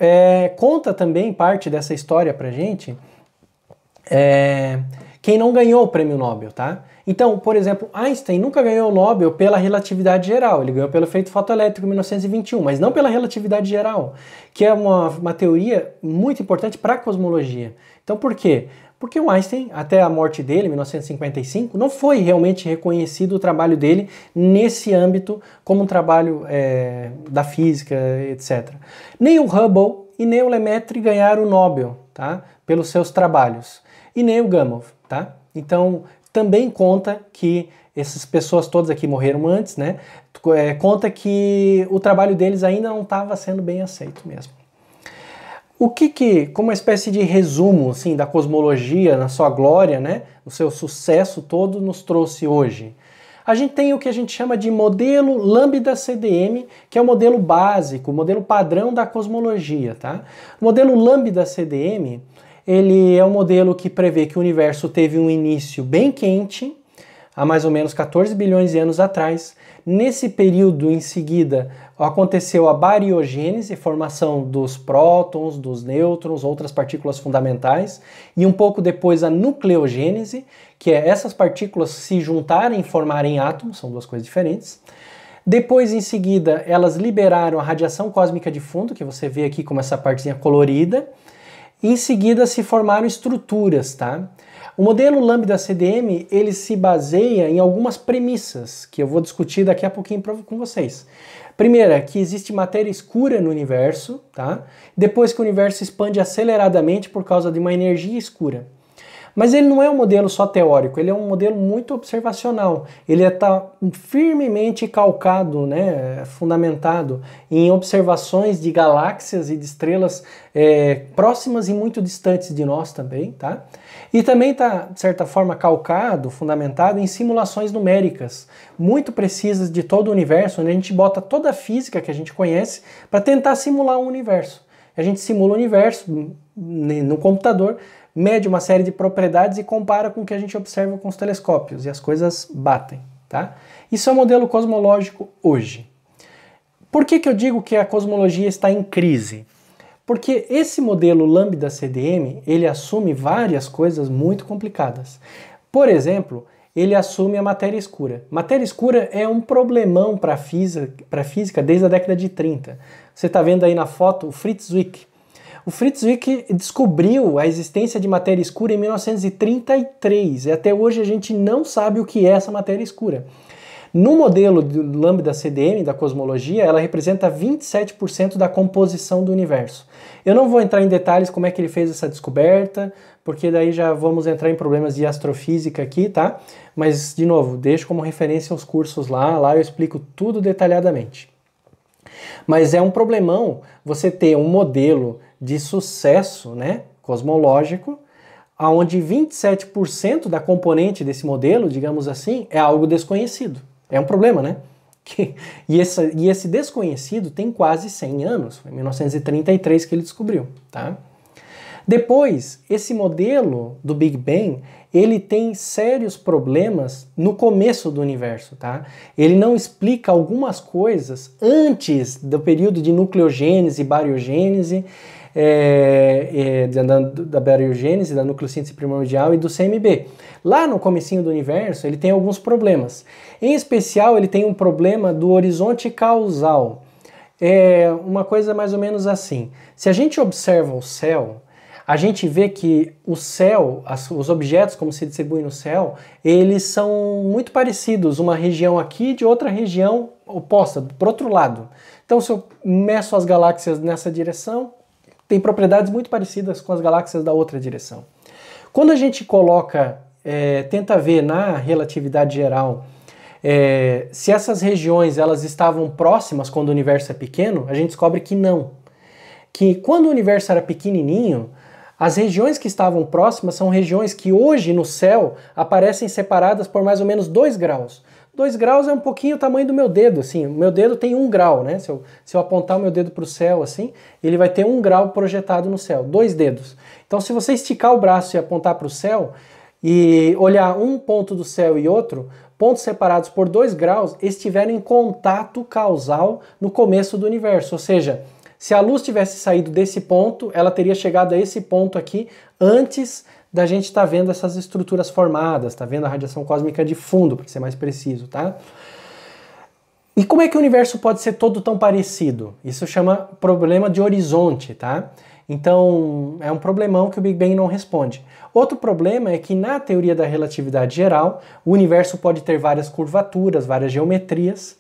A: É, conta também parte dessa história pra gente é, quem não ganhou o prêmio Nobel, tá? Então, por exemplo, Einstein nunca ganhou o Nobel pela relatividade geral, ele ganhou pelo efeito fotoelétrico em 1921, mas não pela relatividade geral, que é uma, uma teoria muito importante para a cosmologia. Então, por quê? Porque o Einstein, até a morte dele, em 1955, não foi realmente reconhecido o trabalho dele nesse âmbito como um trabalho é, da física, etc. Nem o Hubble e nem o Lemaitre ganharam o Nobel tá? pelos seus trabalhos e nem o Gamov, tá? Então, também conta que essas pessoas todas aqui morreram antes, né? É, conta que o trabalho deles ainda não estava sendo bem aceito mesmo. O que que, como uma espécie de resumo, assim, da cosmologia na sua glória, né? O seu sucesso todo nos trouxe hoje? a gente tem o que a gente chama de modelo Lambda CDM, que é o modelo básico, o modelo padrão da cosmologia, tá? O modelo Lambda CDM ele é um modelo que prevê que o universo teve um início bem quente, há mais ou menos 14 bilhões de anos atrás. Nesse período, em seguida, aconteceu a bariogênese, formação dos prótons, dos nêutrons, outras partículas fundamentais, e um pouco depois a nucleogênese, que é essas partículas se juntarem e formarem átomos, são duas coisas diferentes. Depois, em seguida, elas liberaram a radiação cósmica de fundo, que você vê aqui como essa partezinha colorida, em seguida se formaram estruturas, tá? O modelo Lambda CDM, ele se baseia em algumas premissas que eu vou discutir daqui a pouquinho com vocês. Primeira, que existe matéria escura no universo, tá? Depois que o universo expande aceleradamente por causa de uma energia escura. Mas ele não é um modelo só teórico, ele é um modelo muito observacional. Ele está é firmemente calcado, né, fundamentado em observações de galáxias e de estrelas é, próximas e muito distantes de nós também, tá? E também está, de certa forma, calcado, fundamentado em simulações numéricas muito precisas de todo o universo, onde a gente bota toda a física que a gente conhece para tentar simular um universo. A gente simula o universo hum, no computador mede uma série de propriedades e compara com o que a gente observa com os telescópios, e as coisas batem. Tá? Isso é o modelo cosmológico hoje. Por que, que eu digo que a cosmologia está em crise? Porque esse modelo lambda CDM, ele assume várias coisas muito complicadas. Por exemplo, ele assume a matéria escura. Matéria escura é um problemão para a física, física desde a década de 30. Você está vendo aí na foto o Fritz Zwick. O Fritz Zwick descobriu a existência de matéria escura em 1933 e até hoje a gente não sabe o que é essa matéria escura. No modelo do lambda CDM da cosmologia, ela representa 27% da composição do universo. Eu não vou entrar em detalhes como é que ele fez essa descoberta, porque daí já vamos entrar em problemas de astrofísica aqui, tá? Mas de novo, deixo como referência os cursos lá, lá eu explico tudo detalhadamente. Mas é um problemão você ter um modelo de sucesso né, cosmológico, onde 27% da componente desse modelo, digamos assim, é algo desconhecido. É um problema, né? <laughs> Que, e, esse, e esse desconhecido tem quase 100 anos, foi em 1933 que ele descobriu, tá? Depois, esse modelo do Big Bang, ele tem sérios problemas no começo do universo, tá? Ele não explica algumas coisas antes do período de nucleogênese, bariogênese, é, é, da, da bariogênese, da nucleossíntese primordial e do CMB. Lá no comecinho do universo, ele tem alguns problemas. Em especial, ele tem um problema do horizonte causal. É uma coisa mais ou menos assim. Se a gente observa o céu, a gente vê que o céu, as, os objetos como se distribuem no céu, eles são muito parecidos, uma região aqui de outra região oposta, para outro lado. Então, se eu meço as galáxias nessa direção, tem propriedades muito parecidas com as galáxias da outra direção. Quando a gente coloca, é, tenta ver na relatividade geral é, se essas regiões elas estavam próximas quando o universo é pequeno, a gente descobre que não. Que quando o universo era pequenininho, as regiões que estavam próximas são regiões que hoje no céu aparecem separadas por mais ou menos 2 graus. 2 graus é um pouquinho o tamanho do meu dedo, assim. O meu dedo tem 1 um grau, né? Se eu, se eu apontar o meu dedo para o céu, assim, ele vai ter 1 um grau projetado no céu, dois dedos. Então, se você esticar o braço e apontar para o céu, e olhar um ponto do céu e outro, pontos separados por 2 graus estiveram em contato causal no começo do universo. Ou seja, se a luz tivesse saído desse ponto, ela teria chegado a esse ponto aqui antes da gente estar tá vendo essas estruturas formadas, está vendo a radiação cósmica de fundo, para ser mais preciso, tá? E como é que o universo pode ser todo tão parecido? Isso chama problema de horizonte, tá? Então, é um problemão que o Big Bang não responde. Outro problema é que na teoria da relatividade geral, o universo pode ter várias curvaturas, várias geometrias,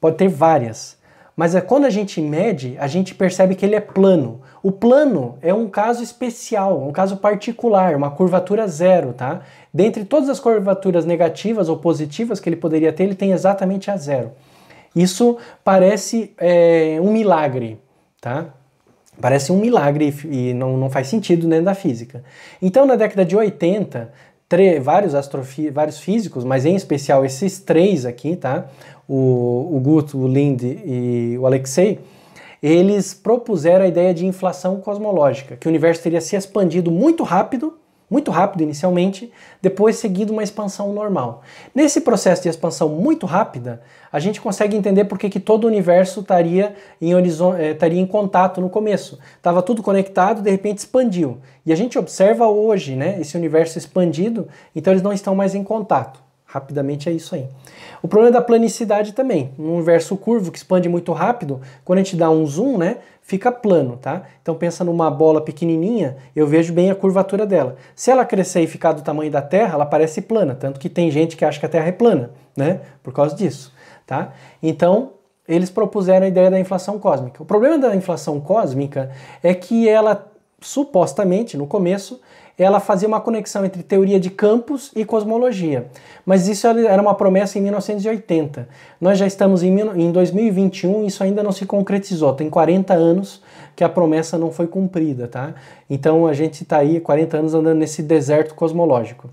A: pode ter várias. Mas é quando a gente mede, a gente percebe que ele é plano. O plano é um caso especial, um caso particular, uma curvatura zero, tá? Dentre todas as curvaturas negativas ou positivas que ele poderia ter, ele tem exatamente a zero. Isso parece é, um milagre, tá? Parece um milagre e não, não faz sentido dentro da física. Então, na década de 80, vários, vários físicos, mas em especial esses três aqui, tá? O, o Guto, o Lind e o Alexei, eles propuseram a ideia de inflação cosmológica, que o universo teria se expandido muito rápido, muito rápido inicialmente, depois seguido uma expansão normal. Nesse processo de expansão muito rápida, a gente consegue entender por que todo o universo estaria em, eh, estaria em contato no começo. Estava tudo conectado, de repente expandiu. E a gente observa hoje né, esse universo expandido, então eles não estão mais em contato. Rapidamente é isso aí. O problema é da planicidade também. Um universo curvo que expande muito rápido, quando a gente dá um zoom, né, fica plano, tá? Então pensa numa bola pequenininha, eu vejo bem a curvatura dela. Se ela crescer e ficar do tamanho da Terra, ela parece plana, tanto que tem gente que acha que a Terra é plana, né? Por causa disso, tá? Então, eles propuseram a ideia da inflação cósmica. O problema da inflação cósmica é que ela supostamente no começo ela fazia uma conexão entre teoria de campos e cosmologia. Mas isso era uma promessa em 1980. Nós já estamos em 2021 e isso ainda não se concretizou. Tem 40 anos que a promessa não foi cumprida, tá? Então a gente está aí 40 anos andando nesse deserto cosmológico.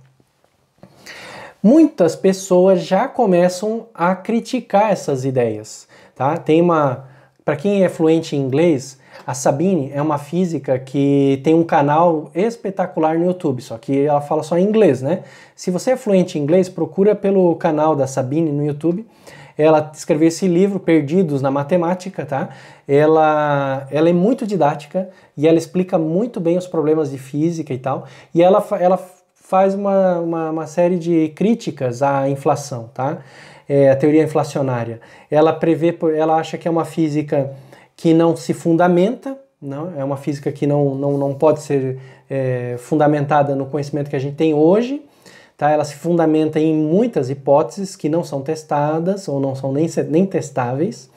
A: Muitas pessoas já começam a criticar essas ideias, tá? Tem uma, para quem é fluente em inglês, a Sabine é uma física que tem um canal espetacular no YouTube, só que ela fala só em inglês, né? Se você é fluente em inglês, procura pelo canal da Sabine no YouTube. Ela escreveu esse livro, Perdidos na Matemática, tá? Ela, ela é muito didática e ela explica muito bem os problemas de física e tal. E ela, ela faz uma, uma, uma série de críticas à inflação, tá? É, a teoria inflacionária. Ela prevê, ela acha que é uma física que não se fundamenta, não, é uma física que não, não, não pode ser é, fundamentada no conhecimento que a gente tem hoje. Tá? Ela se fundamenta em muitas hipóteses que não são testadas ou não são nem, nem testáveis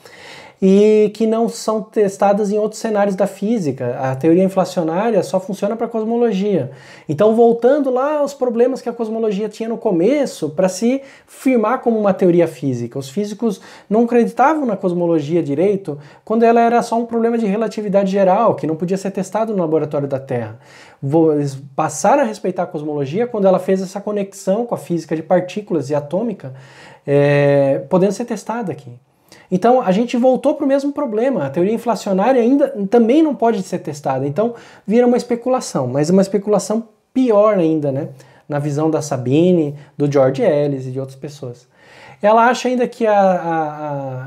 A: e que não são testadas em outros cenários da física. A teoria inflacionária só funciona para a cosmologia. Então, voltando lá aos problemas que a cosmologia tinha no começo para se firmar como uma teoria física. Os físicos não acreditavam na cosmologia direito quando ela era só um problema de relatividade geral, que não podia ser testado no laboratório da Terra. Eles passaram a respeitar a cosmologia quando ela fez essa conexão com a física de partículas e atômica, é, podendo ser testada aqui. Então a gente voltou para o mesmo problema. A teoria inflacionária ainda também não pode ser testada. Então vira uma especulação, mas uma especulação pior ainda, né? Na visão da Sabine, do George Ellis e de outras pessoas. Ela acha ainda que a, a,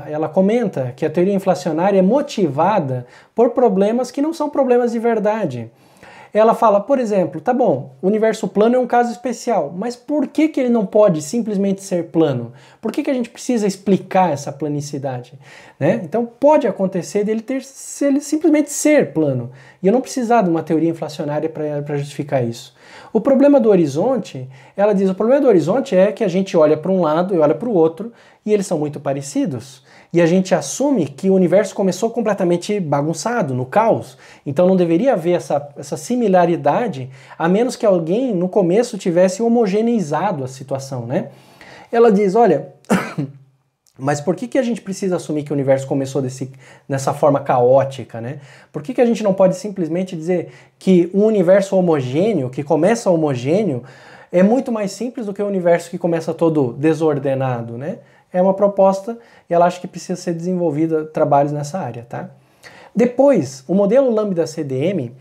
A: a, ela comenta que a teoria inflacionária é motivada por problemas que não são problemas de verdade ela fala, por exemplo, tá bom, o universo plano é um caso especial, mas por que, que ele não pode simplesmente ser plano? Por que, que a gente precisa explicar essa planicidade? Né? Então pode acontecer dele ter ele simplesmente ser plano. E eu não precisar de uma teoria inflacionária para justificar isso. O problema do horizonte, ela diz, o problema do horizonte é que a gente olha para um lado e olha para o outro e eles são muito parecidos e a gente assume que o universo começou completamente bagunçado, no caos. Então não deveria haver essa, essa similaridade, a menos que alguém no começo tivesse homogeneizado a situação, né? Ela diz: olha, <coughs> Mas por que, que a gente precisa assumir que o universo começou desse, dessa forma caótica, né? Por que, que a gente não pode simplesmente dizer que um universo homogêneo, que começa homogêneo, é muito mais simples do que o um universo que começa todo desordenado, né? é uma proposta e ela acha que precisa ser desenvolvida trabalhos nessa área, tá? Depois, o modelo Lambda CDM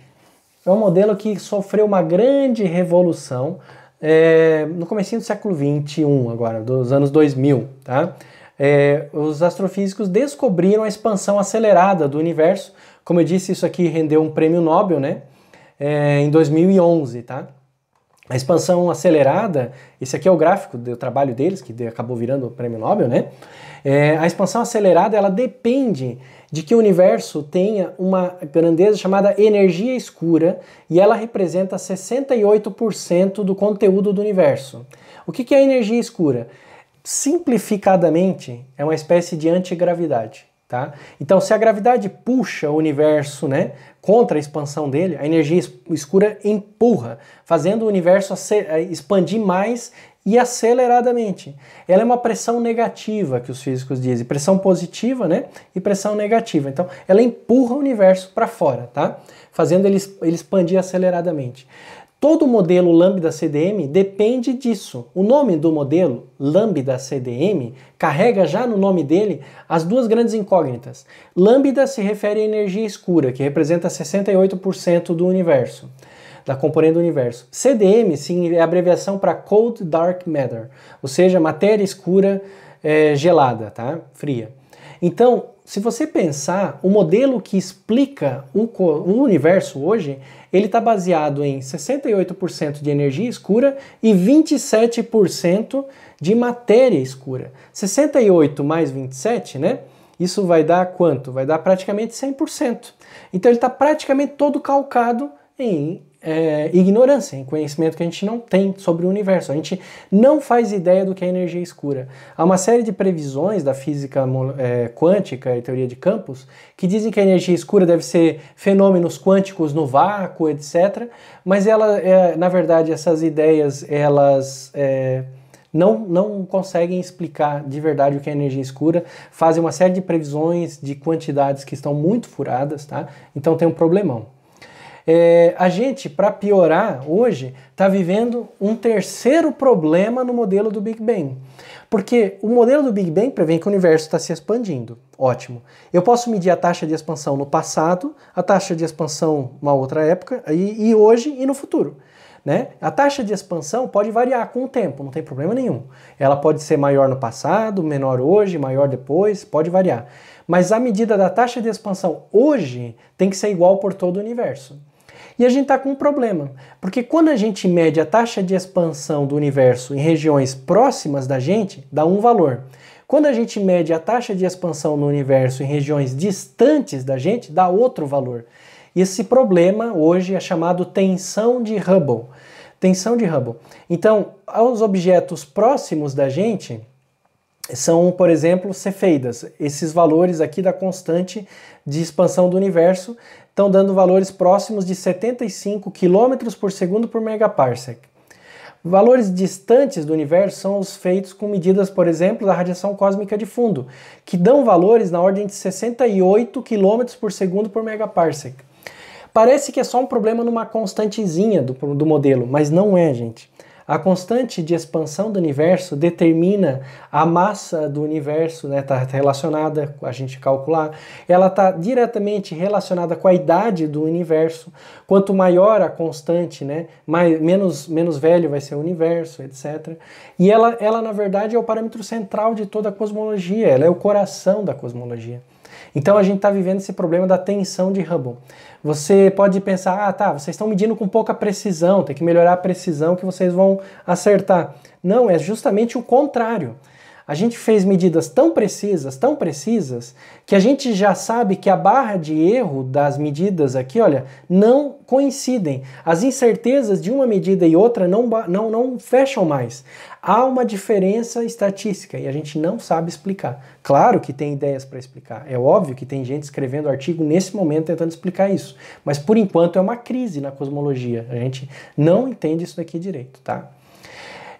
A: é um modelo que sofreu uma grande revolução é, no começo do século 21, agora, dos anos 2000, tá? É, os astrofísicos descobriram a expansão acelerada do universo. Como eu disse, isso aqui rendeu um prêmio Nobel, né? É, em 2011, tá? A expansão acelerada, esse aqui é o gráfico do trabalho deles, que acabou virando o prêmio Nobel, né? É, a expansão acelerada, ela depende de que o universo tenha uma grandeza chamada energia escura e ela representa 68% do conteúdo do universo. O que é energia escura? Simplificadamente, é uma espécie de antigravidade. Tá? Então, se a gravidade puxa o universo né, contra a expansão dele, a energia escura empurra, fazendo o universo eh, expandir mais e aceleradamente. Ela é uma pressão negativa, que os físicos dizem, pressão positiva né, e pressão negativa. Então, ela empurra o universo para fora, tá? fazendo ele, ele expandir aceleradamente. Todo modelo Lambda CDM depende disso. O nome do modelo, Lambda CDM, carrega já no nome dele as duas grandes incógnitas. Lambda se refere à energia escura, que representa 68% do universo, da componente do universo. CDM sim, é abreviação para Cold Dark Matter, ou seja, matéria escura é, gelada, tá? fria. Então, se você pensar, o modelo que explica o, o universo hoje, ele está baseado em 68% de energia escura e 27% de matéria escura. 68 mais 27, né? Isso vai dar quanto? Vai dar praticamente 100%. Então ele está praticamente todo calcado em é, ignorância, em conhecimento que a gente não tem sobre o universo. A gente não faz ideia do que é energia escura. Há uma série de previsões da física é, quântica e teoria de campos que dizem que a energia escura deve ser fenômenos quânticos no vácuo, etc. Mas ela, é, na verdade, essas ideias elas é, não, não conseguem explicar de verdade o que é energia escura, fazem uma série de previsões de quantidades que estão muito furadas, tá? Então tem um problemão. É, a gente, para piorar hoje, está vivendo um terceiro problema no modelo do Big Bang. Porque o modelo do Big Bang prevê que o universo está se expandindo. Ótimo. Eu posso medir a taxa de expansão no passado, a taxa de expansão uma outra época, e, e hoje e no futuro. Né? A taxa de expansão pode variar com o tempo, não tem problema nenhum. Ela pode ser maior no passado, menor hoje, maior depois, pode variar. Mas a medida da taxa de expansão hoje tem que ser igual por todo o universo. E a gente está com um problema, porque quando a gente mede a taxa de expansão do universo em regiões próximas da gente, dá um valor. Quando a gente mede a taxa de expansão no universo em regiões distantes da gente, dá outro valor. Esse problema hoje é chamado tensão de Hubble. Tensão de Hubble. Então, aos objetos próximos da gente, são, por exemplo, cefeidas, esses valores aqui da constante de expansão do universo, estão dando valores próximos de 75 km por segundo por megaparsec. Valores distantes do universo são os feitos com medidas, por exemplo, da radiação cósmica de fundo, que dão valores na ordem de 68 km por segundo por megaparsec. Parece que é só um problema numa constantezinha do, do modelo, mas não é, gente. A constante de expansão do universo determina a massa do universo, está né, tá relacionada, a gente calcular, ela está diretamente relacionada com a idade do universo. Quanto maior a constante, né, mais, menos, menos velho vai ser o universo, etc. E ela, ela, na verdade, é o parâmetro central de toda a cosmologia, ela é o coração da cosmologia. Então a gente está vivendo esse problema da tensão de Hubble. Você pode pensar, ah tá, vocês estão medindo com pouca precisão, tem que melhorar a precisão que vocês vão acertar. Não, é justamente o contrário. A gente fez medidas tão precisas, tão precisas, que a gente já sabe que a barra de erro das medidas aqui, olha, não coincidem. As incertezas de uma medida e outra não, não, não fecham mais. Há uma diferença estatística e a gente não sabe explicar. Claro que tem ideias para explicar. É óbvio que tem gente escrevendo artigo nesse momento tentando explicar isso. Mas por enquanto é uma crise na cosmologia. A gente não entende isso daqui direito, tá?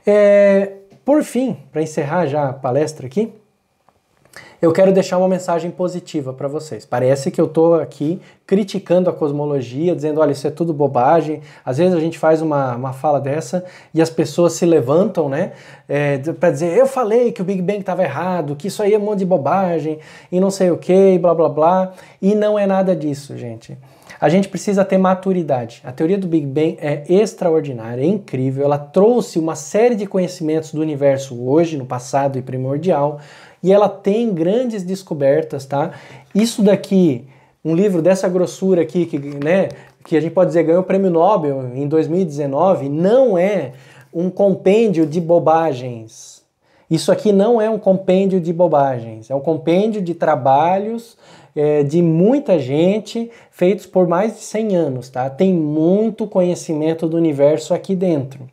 A: É, por fim, para encerrar já a palestra aqui, eu quero deixar uma mensagem positiva para vocês. Parece que eu estou aqui criticando a cosmologia, dizendo, olha, isso é tudo bobagem. Às vezes a gente faz uma, uma fala dessa e as pessoas se levantam, né, é, para dizer, eu falei que o Big Bang estava errado, que isso aí é um monte de bobagem e não sei o que, blá blá blá. E não é nada disso, gente. A gente precisa ter maturidade. A teoria do Big Bang é extraordinária, é incrível. Ela trouxe uma série de conhecimentos do universo hoje, no passado e primordial, e ela tem grandes descobertas, tá? Isso daqui, um livro dessa grossura aqui, que, né, que a gente pode dizer ganhou o prêmio Nobel em 2019, não é um compêndio de bobagens. Isso aqui não é um compêndio de bobagens, é um compêndio de trabalhos é, de muita gente, feitos por mais de 100 anos, tá? Tem muito conhecimento do universo aqui dentro.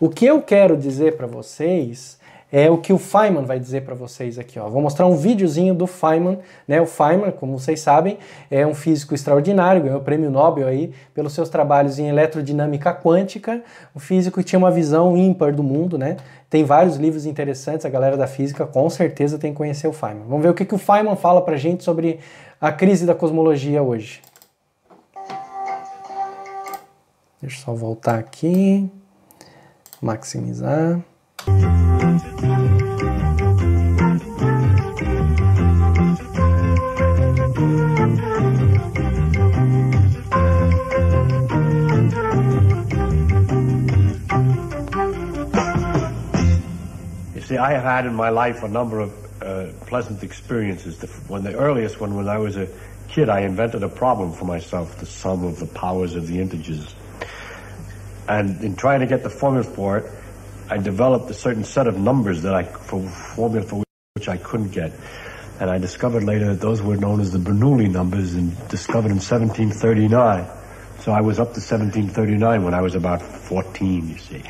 A: O que eu quero dizer para vocês é o que o Feynman vai dizer para vocês aqui. Ó. Vou mostrar um videozinho do Feynman. Né? O Feynman, como vocês sabem, é um físico extraordinário, ganhou o prêmio Nobel aí pelos seus trabalhos em eletrodinâmica quântica. Um físico que tinha uma visão ímpar do mundo, né? Tem vários livros interessantes, a galera da física com certeza tem que conhecer o Feynman. Vamos ver o que, que o Feynman fala para a gente sobre a crise da cosmologia hoje. Deixa eu só voltar aqui, maximizar.
B: see, I have had in my life a number of uh, pleasant experiences. The, when the earliest one, when I was a kid, I invented a problem for myself: the sum of the powers of the integers. And in trying to get the formula for it, I developed a certain set of numbers that I for formula for which I couldn't get. And I discovered later that those were known as the Bernoulli numbers and discovered in 1739. So I was up to 1739 when I was about 14, you see.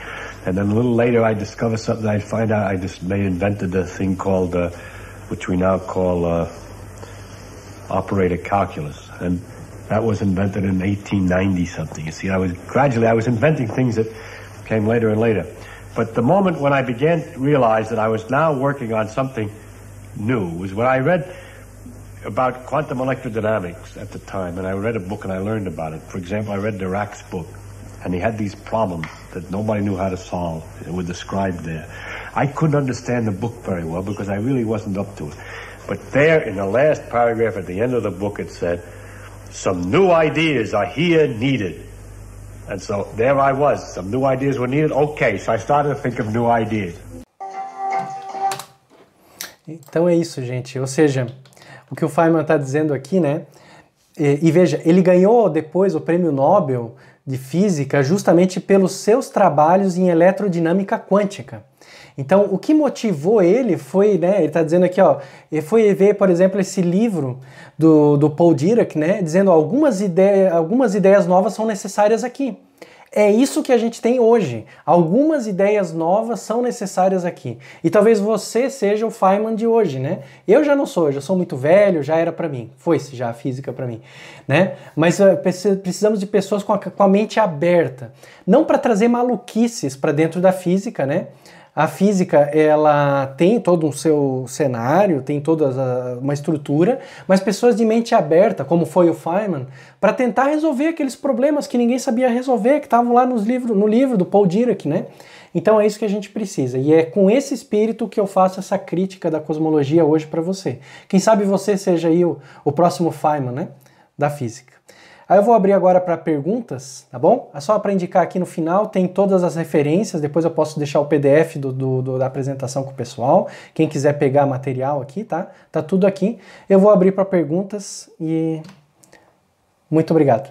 B: And then a little later I discovered something, I find out I just, they invented a thing called, uh, which we now call uh, operator calculus. And that was invented in 1890 something. You see, I was, gradually I was inventing things that came later and later. But the moment when I began to realize that I was now working on something new was when I read about quantum electrodynamics at the time, and I read a book and I learned about it. For example, I read Dirac's book, and he had these problems that nobody knew how to solve. It was described there. I couldn't understand the book very well because I really wasn't up to it. But there, in the last paragraph at the end of the book, it said, Some new ideas are here needed And so there I was. Some new ideas were needed. Okay, so I started to think of new ideas.
A: Então é isso, gente. Ou seja, o que o Feynman está dizendo aqui, né? E, e, veja, ele ganhou depois o prêmio Nobel de Física justamente pelos seus trabalhos em eletrodinâmica quântica. Então, o que motivou ele foi, né, ele está dizendo aqui, ó, foi ver, por exemplo, esse livro do, do Paul Dirac, né, dizendo algumas, ideias, algumas ideias novas são necessárias aqui. É isso que a gente tem hoje. Algumas ideias novas são necessárias aqui. E talvez você seja o Feynman de hoje, né? Eu já não sou, eu já sou muito velho, já era para mim. Foi-se já a física para mim, né? Mas eh, precisamos de pessoas com a, com a mente aberta, não para trazer maluquices para dentro da física, né? A física, ela tem todo um seu cenário, tem toda uma estrutura, mas pessoas de mente aberta, como foi o Feynman, para tentar resolver aqueles problemas que ninguém sabia resolver, que estavam lá nos livros, no livro do Paul Dirac, né? Então é isso que a gente precisa. E é com esse espírito que eu faço essa crítica da cosmologia hoje para você. Quem sabe você seja aí o, o próximo Feynman, né? Da física. Aí eu vou abrir agora para perguntas, tá bom? É só para indicar aqui no final, tem todas as referências, depois eu posso deixar o PDF do, do, do, da apresentação com o pessoal, quem quiser pegar material aqui, tá? Tá tudo aqui. Eu vou abrir para perguntas e muito obrigado.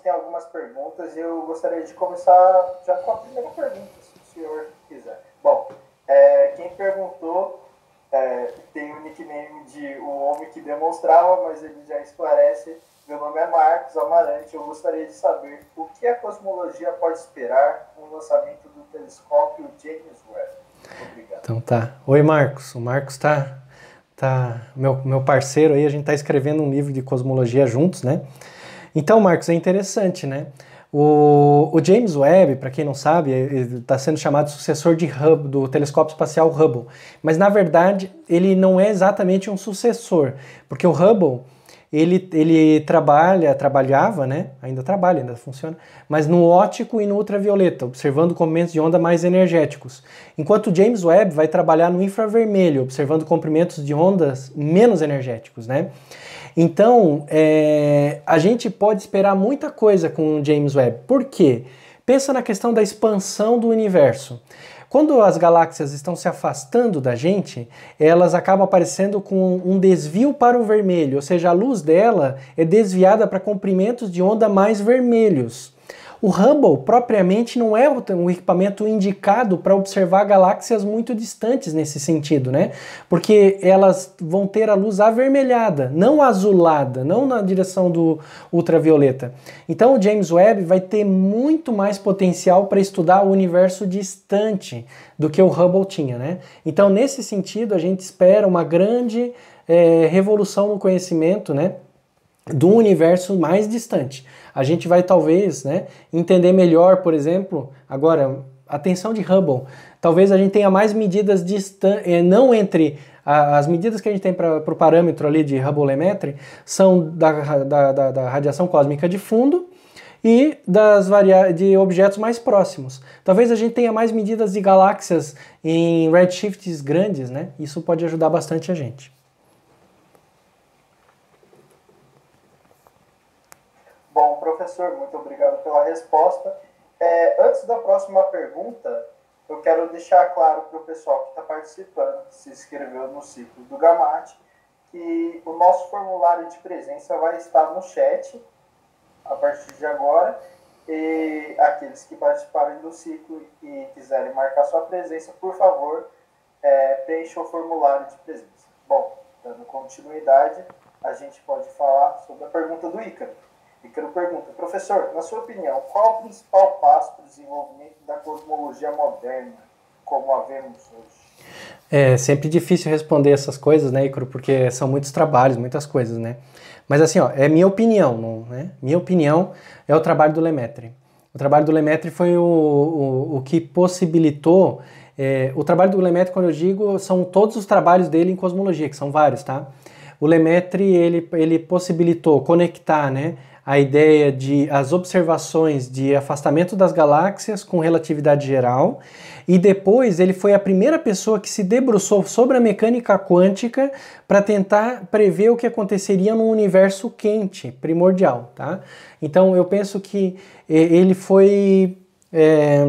A: Tem algumas perguntas e eu gostaria de começar
C: já com a primeira pergunta, se o senhor quiser. Bom, é, quem perguntou é, tem o nickname de o homem que demonstrava, mas ele já esclarece meu nome é Marcos Amarante. Eu gostaria de saber o que a cosmologia pode
A: esperar com o lançamento do telescópio James Webb. Obrigado. Então tá. Oi, Marcos. O Marcos tá, tá meu, meu parceiro aí. A gente tá escrevendo um livro de cosmologia juntos, né? Então, Marcos, é interessante, né? O, o James Webb, para quem não sabe, está sendo chamado sucessor de Hubble, do telescópio espacial Hubble. Mas na verdade, ele não é exatamente um sucessor, porque o Hubble ele, ele trabalha, trabalhava, né? Ainda trabalha, ainda funciona, mas no ótico e no ultravioleta, observando comprimentos de onda mais energéticos. Enquanto James Webb vai trabalhar no infravermelho, observando comprimentos de ondas menos energéticos, né? Então, é, a gente pode esperar muita coisa com o James Webb. Por quê? Pensa na questão da expansão do universo. Quando as galáxias estão se afastando da gente, elas acabam aparecendo com um desvio para o vermelho, ou seja, a luz dela é desviada para comprimentos de onda mais vermelhos. O Hubble propriamente não é um equipamento indicado para observar galáxias muito distantes nesse sentido, né? Porque elas vão ter a luz avermelhada, não azulada, não na direção do ultravioleta. Então o James Webb vai ter muito mais potencial para estudar o universo distante do que o Hubble tinha, né? Então nesse sentido a gente espera uma grande é, revolução no conhecimento, né? do universo mais distante. A gente vai talvez né, entender melhor, por exemplo, agora, atenção de Hubble, talvez a gente tenha mais medidas distantes, eh, não entre a, as medidas que a gente tem para o parâmetro ali de Hubble-Lemaitre, são da, da, da, da radiação cósmica de fundo, e das de objetos mais próximos. Talvez a gente tenha mais medidas de galáxias em redshifts grandes, né? Isso pode ajudar bastante a gente.
C: professor, muito obrigado pela resposta. É, antes da próxima pergunta, eu quero deixar claro para o pessoal que está participando, que se inscreveu no ciclo do Gamate. que o nosso formulário de presença vai estar no chat a partir de agora. E aqueles que participarem do ciclo e quiserem marcar sua presença, por favor, é, preencha o formulário de presença. Bom, dando continuidade, a gente pode falar sobre a pergunta do Ícaro. Icaro pergunta, professor, na sua opinião, qual o principal passo para o desenvolvimento da cosmologia moderna, como a vemos hoje?
A: É sempre difícil responder essas coisas, né, Icaro, porque são muitos trabalhos, muitas coisas, né? Mas assim, ó, é minha opinião, não, né? Minha opinião é o trabalho do Lemaitre. O trabalho do Lemaitre foi o, o, o que possibilitou é, o trabalho do Lemaitre, quando eu digo, são todos os trabalhos dele em cosmologia, que são vários, tá? O Lemaitre, ele, ele possibilitou conectar, né, a ideia de as observações de afastamento das galáxias com relatividade geral, e depois ele foi a primeira pessoa que se debruçou sobre a mecânica quântica para tentar prever o que aconteceria num universo quente, primordial, tá? Então eu penso que eh, ele foi é,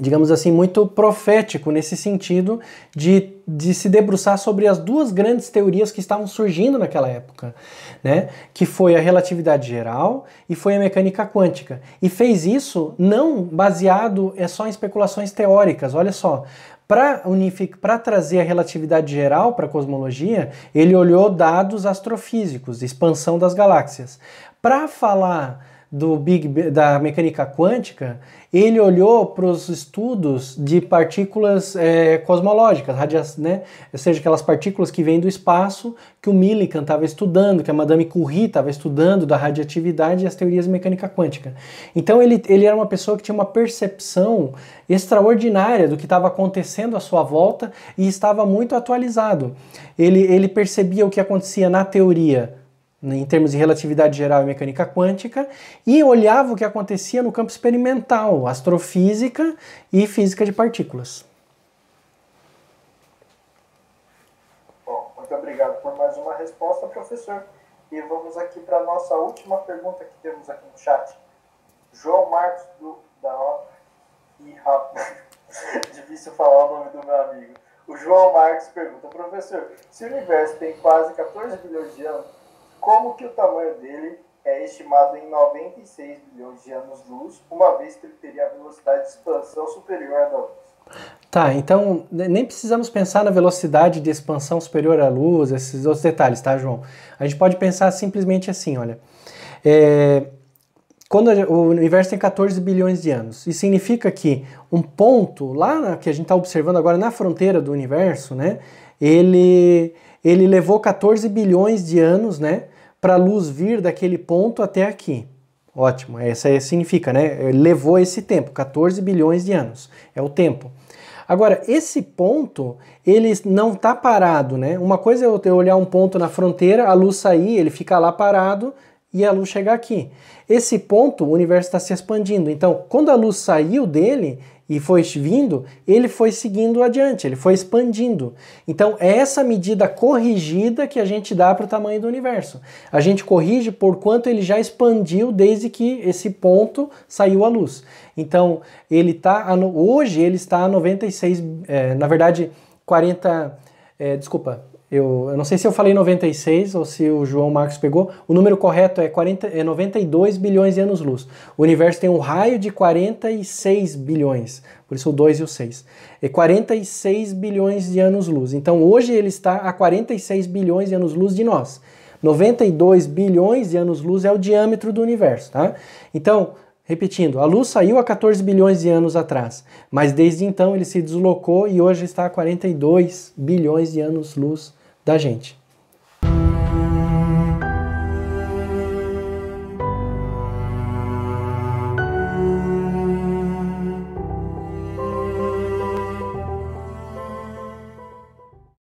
A: digamos assim, muito profético nesse sentido de, de se debruçar sobre as duas grandes teorias que estavam surgindo naquela época, né? Que foi a relatividade geral e foi a mecânica quântica. E fez isso não baseado é só em especulações teóricas, olha só, para unificar, trazer a relatividade geral para a cosmologia, ele olhou dados astrofísicos, expansão das galáxias. Para falar do Big da mecânica quântica, ele olhou para os estudos de partículas é, cosmológicas, radia né? ou seja, aquelas partículas que vêm do espaço, que o Millikan estava estudando, que a Madame Curie estava estudando da radioatividade e as teorias de mecânica quântica. Então ele, ele era uma pessoa que tinha uma percepção extraordinária do que estava acontecendo à sua volta e estava muito atualizado. Ele, ele percebia o que acontecia na teoria né, em termos de relatividade geral e mecânica quântica, e olhava o que acontecia no campo experimental, astrofísica e física de partículas.
C: Bom, muito obrigado por mais uma resposta, professor. E vamos aqui para a nossa última pergunta que temos aqui no chat. João Marcos do, da O. E <laughs> Difícil falar o nome do meu amigo. O João Marcos pergunta, professor, se o universo tem quase 14 bilhões de anos, como que o tamanho dele é estimado em 96 bilhões de anos-luz, uma vez que ele teria velocidade de expansão superior à da luz.
A: Tá, então nem precisamos pensar na velocidade de expansão superior à luz, esses outros detalhes, tá, João? A gente pode pensar simplesmente assim, olha. É, quando o universo tem 14 bilhões de anos, isso significa que um ponto lá que a gente está observando agora na fronteira do universo, né? Ele ele levou 14 bilhões de anos, né, para a luz vir daquele ponto até aqui. Ótimo, essa significa, né? Ele Levou esse tempo, 14 bilhões de anos. É o tempo. Agora, esse ponto, ele não está parado, né? Uma coisa é eu olhar um ponto na fronteira, a luz sair, ele fica lá parado e a luz chegar aqui. Esse ponto, o universo está se expandindo. Então, quando a luz saiu dele, e foi vindo, ele foi seguindo adiante, ele foi expandindo. Então, é essa medida corrigida que a gente dá para o tamanho do universo. A gente corrige por quanto ele já expandiu desde que esse ponto saiu à luz. Então, ele tá hoje ele está a 96, é, eh, na verdade, 40, é, eh, desculpa, eu, eu, não sei se eu falei 96 ou se o João Marcos pegou. O número correto é, 40, é 92 bilhões de anos-luz. O universo tem um raio de 46 bilhões, por isso o 2 e o 6. É 46 bilhões de anos-luz. Então hoje ele está a 46 bilhões de anos-luz de nós. 92 bilhões de anos-luz é o diâmetro do universo, tá? Então, Repetindo, a luz saiu há 14 bilhões de anos atrás, mas desde então ele se deslocou e hoje está a 42 bilhões de anos-luz da gente.